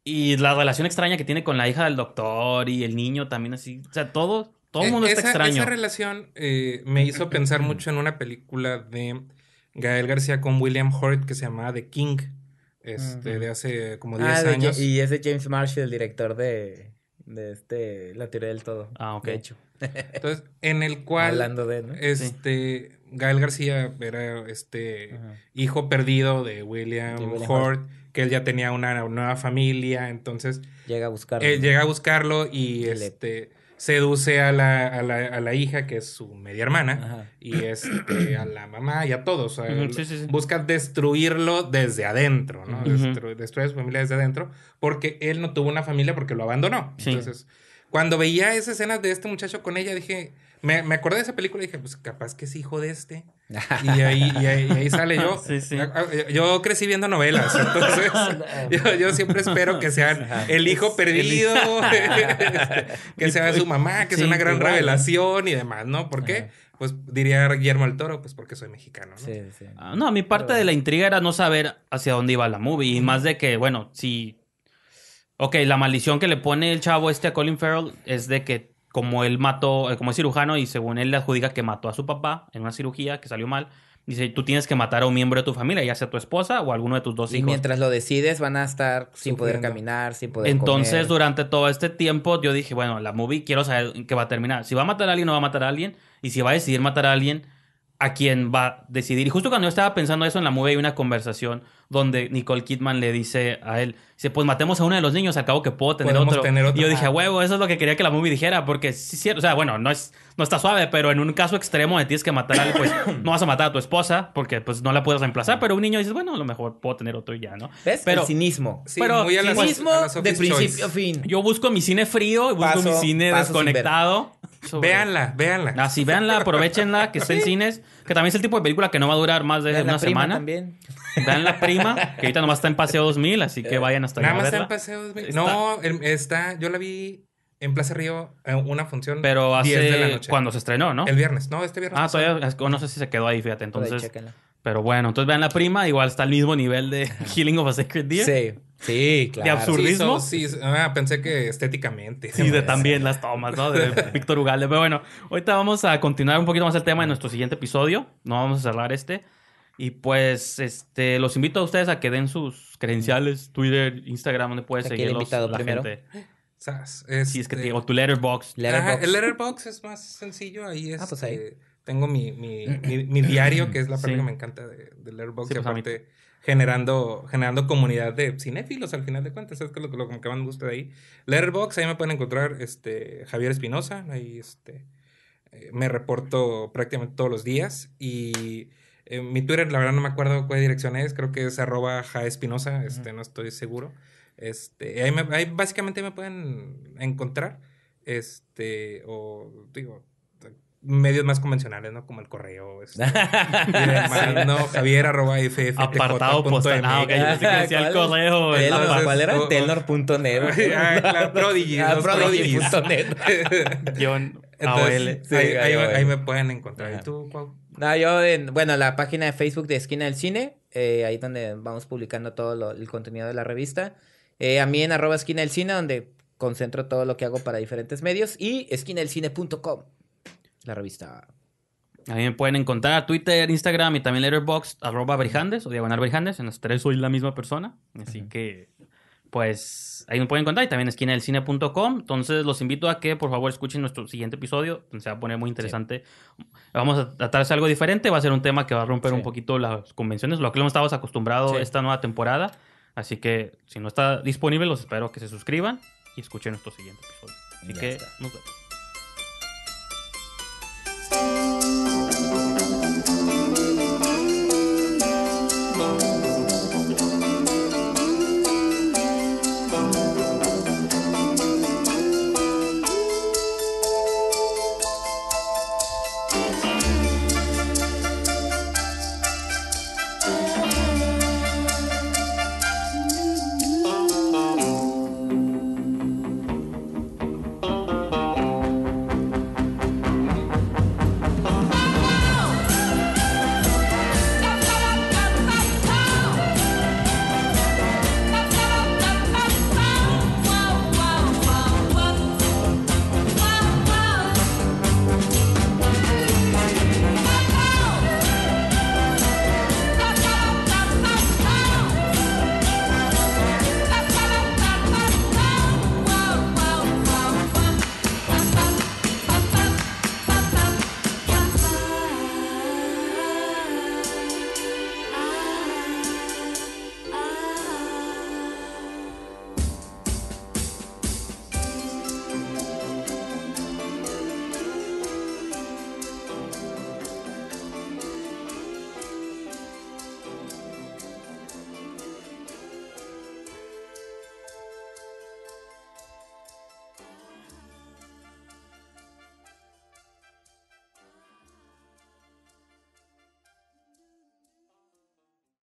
Y la relación extraña que tiene con la hija del doctor y el niño también así. O sea, todo todo e está extraño. Esa relación eh, me hizo [CLEARS THROAT] pensar mucho en una película de Gael García con William Hurt que se llamaba The King. Este, de hace como 10 ah, años. Y es de James Marshall, el director de, este, La teoría del todo. Ah, ok. hecho. [LAUGHS] Entonces, en el cual. Hablando de, ¿no? Este. Gael García era este hijo perdido de William, Hort, que él ya tenía una, nueva familia, entonces llega a buscarlo. Él eh, llega a buscarlo y, este seduce a la, a la, hija, que es su media hermana, y este, a la mamá y a todos. Busca destruirlo desde adentro, ¿no? su familia desde adentro, porque él no tuvo una familia porque lo abandonó. Entonces, cuando veía esas escenas de este muchacho con ella, dije, me, me acordé de esa película y dije, pues capaz que es hijo de este. Y [LAUGHS] ahí, sale ah, ah, yo. Yo crecí viendo novelas, [LAUGHS] entonces yo, siempre espero que sea el hijo perdido, [LAUGHS] este, que sea su pues, mamá, que sea una gran revelación y demás, ¿no? ¿Por qué? Pues diría Guillermo el Toro, pues porque soy mexicano, ¿no? Sí, sí. Ah, no, mi parte de la intriga era no saber hacia dónde iba la movie y más de que, bueno, si... Ok, la maldición que le pone el chavo este a Colin Farrell es de que como él mató, eh, como es cirujano y según él le adjudica que mató a su papá en una cirugía que salió mal, Dice, tú tienes que matar a un miembro de tu familia, ya sea tu esposa o alguno de tus dos hijos. Y mientras lo decides, van a estar sin poder caminar, sin poder. Entonces, durante todo este tiempo, yo dije, bueno, la movie quiero saber qué va a terminar. Si va a matar a alguien, no va a matar a alguien. Y si va a decidir matar a alguien, a quién va a decidir. Y justo cuando yo estaba pensando eso en la movie, hay una conversación donde Nicole Kidman le dice a él, dice, pues matemos a uno de los niños, al cabo que puedo tener, otro. Y yo dije, huevo, eso es lo que quería que la movie dijera, porque sí, cierto o sea, bueno, no, es, no está suave, pero en un caso extremo de tienes que matar a alguien, pues [COUGHS] no vas a matar a tu esposa, porque pues no la puedes reemplazar, pero un niño dices, bueno, a lo mejor puedo tener otro y ya, ¿no? ¿Ves? Pero, cinismo. Sí, pero cinismo de principio a fin. Yo busco mi cine frío, busco mi cine desconectado. [LAUGHS] Sobre... Véanla, véanla. Así, ah, véanla, aprovechenla, que está en [LAUGHS] cines, que también es el tipo de película que no va a durar más de una semana. También. Vean la prima, que ahorita nomás está en Paseo 2000, así que vayan hasta allá. Nada más está en Paseo 2000. No, em, está, yo la vi en Plaza Río en eh, una función. Pero hace 10 de la noche. cuando se estrenó, ¿no? El viernes, no, este viernes. Ah, todavía, no sé si se quedó ahí, fíjate, entonces. pero bueno, entonces vean la prima, igual está al mismo nivel de [LAUGHS] Healing of a Sacred Deer. Sí. Sí, claro. De absurdismo. Sí, ah, pensé que estéticamente. Sí, de también las tomas, ¿no? De [LAUGHS] Víctor Ugalde. Pero bueno, ahorita vamos a continuar un poquito más el tema de nuestro siguiente episodio. No vamos a cerrar este. Y pues, este, los invito a ustedes a que den sus credenciales, Twitter, Instagram, donde puedes seguirlos la gente. es que te este, tu letterbox. el letterbox es más sencillo, ahí ah, es. Pues este, tengo mi, diario, que es la parte que me encanta de, Letterboxd. letterbox, pues generando, generando comunidad de cinéfilos al final de cuentas, es que lo, lo, que más me gusta de ahí. Letterbox, ahí me pueden encontrar este, Javier Espinosa, ahí este, eh, me reporto prácticamente todos los días y eh, mi Twitter, la verdad no me acuerdo cuál dirección es, creo que es arroba jaespinosa, este, no estoy seguro. Este, ahí, básicamente me pueden encontrar, este, o digo, medios más convencionales, ¿no? Como el correo. Este, [LAUGHS] no, Javier arroba ff, Apartado postal. decía el [LAUGHS] correo. ¿Cuál, era? Telnor.net. [LAUGHS] ah, Prodigy ahí, me pueden encontrar. ¿Y tú, yo, bueno, la página de Facebook de Esquina del Cine, eh, ahí donde vamos publicando todo el contenido de la revista. Eh, a mí en arroba Esquina del Cine, donde concentro todo lo que hago para diferentes medios. Y esquinaelcine.com, la revista. Ahí me pueden encontrar Twitter, Instagram y también Letterboxd, arroba Berjandes o Diagonal Berjandes. En los tres soy la misma persona. Así que pues ahí me pueden encontrar y también esquina del cine.com. Entonces los invito a que por favor escuchen nuestro siguiente episodio, se va a poner muy interesante. Vamos a tratarse algo diferente, va a ser un tema que va a romper un poquito las convenciones, lo que no estado acostumbrados esta nueva temporada. Así que si no está disponible, los espero que se suscriban y escuchen nuestro siguiente episodio. Así que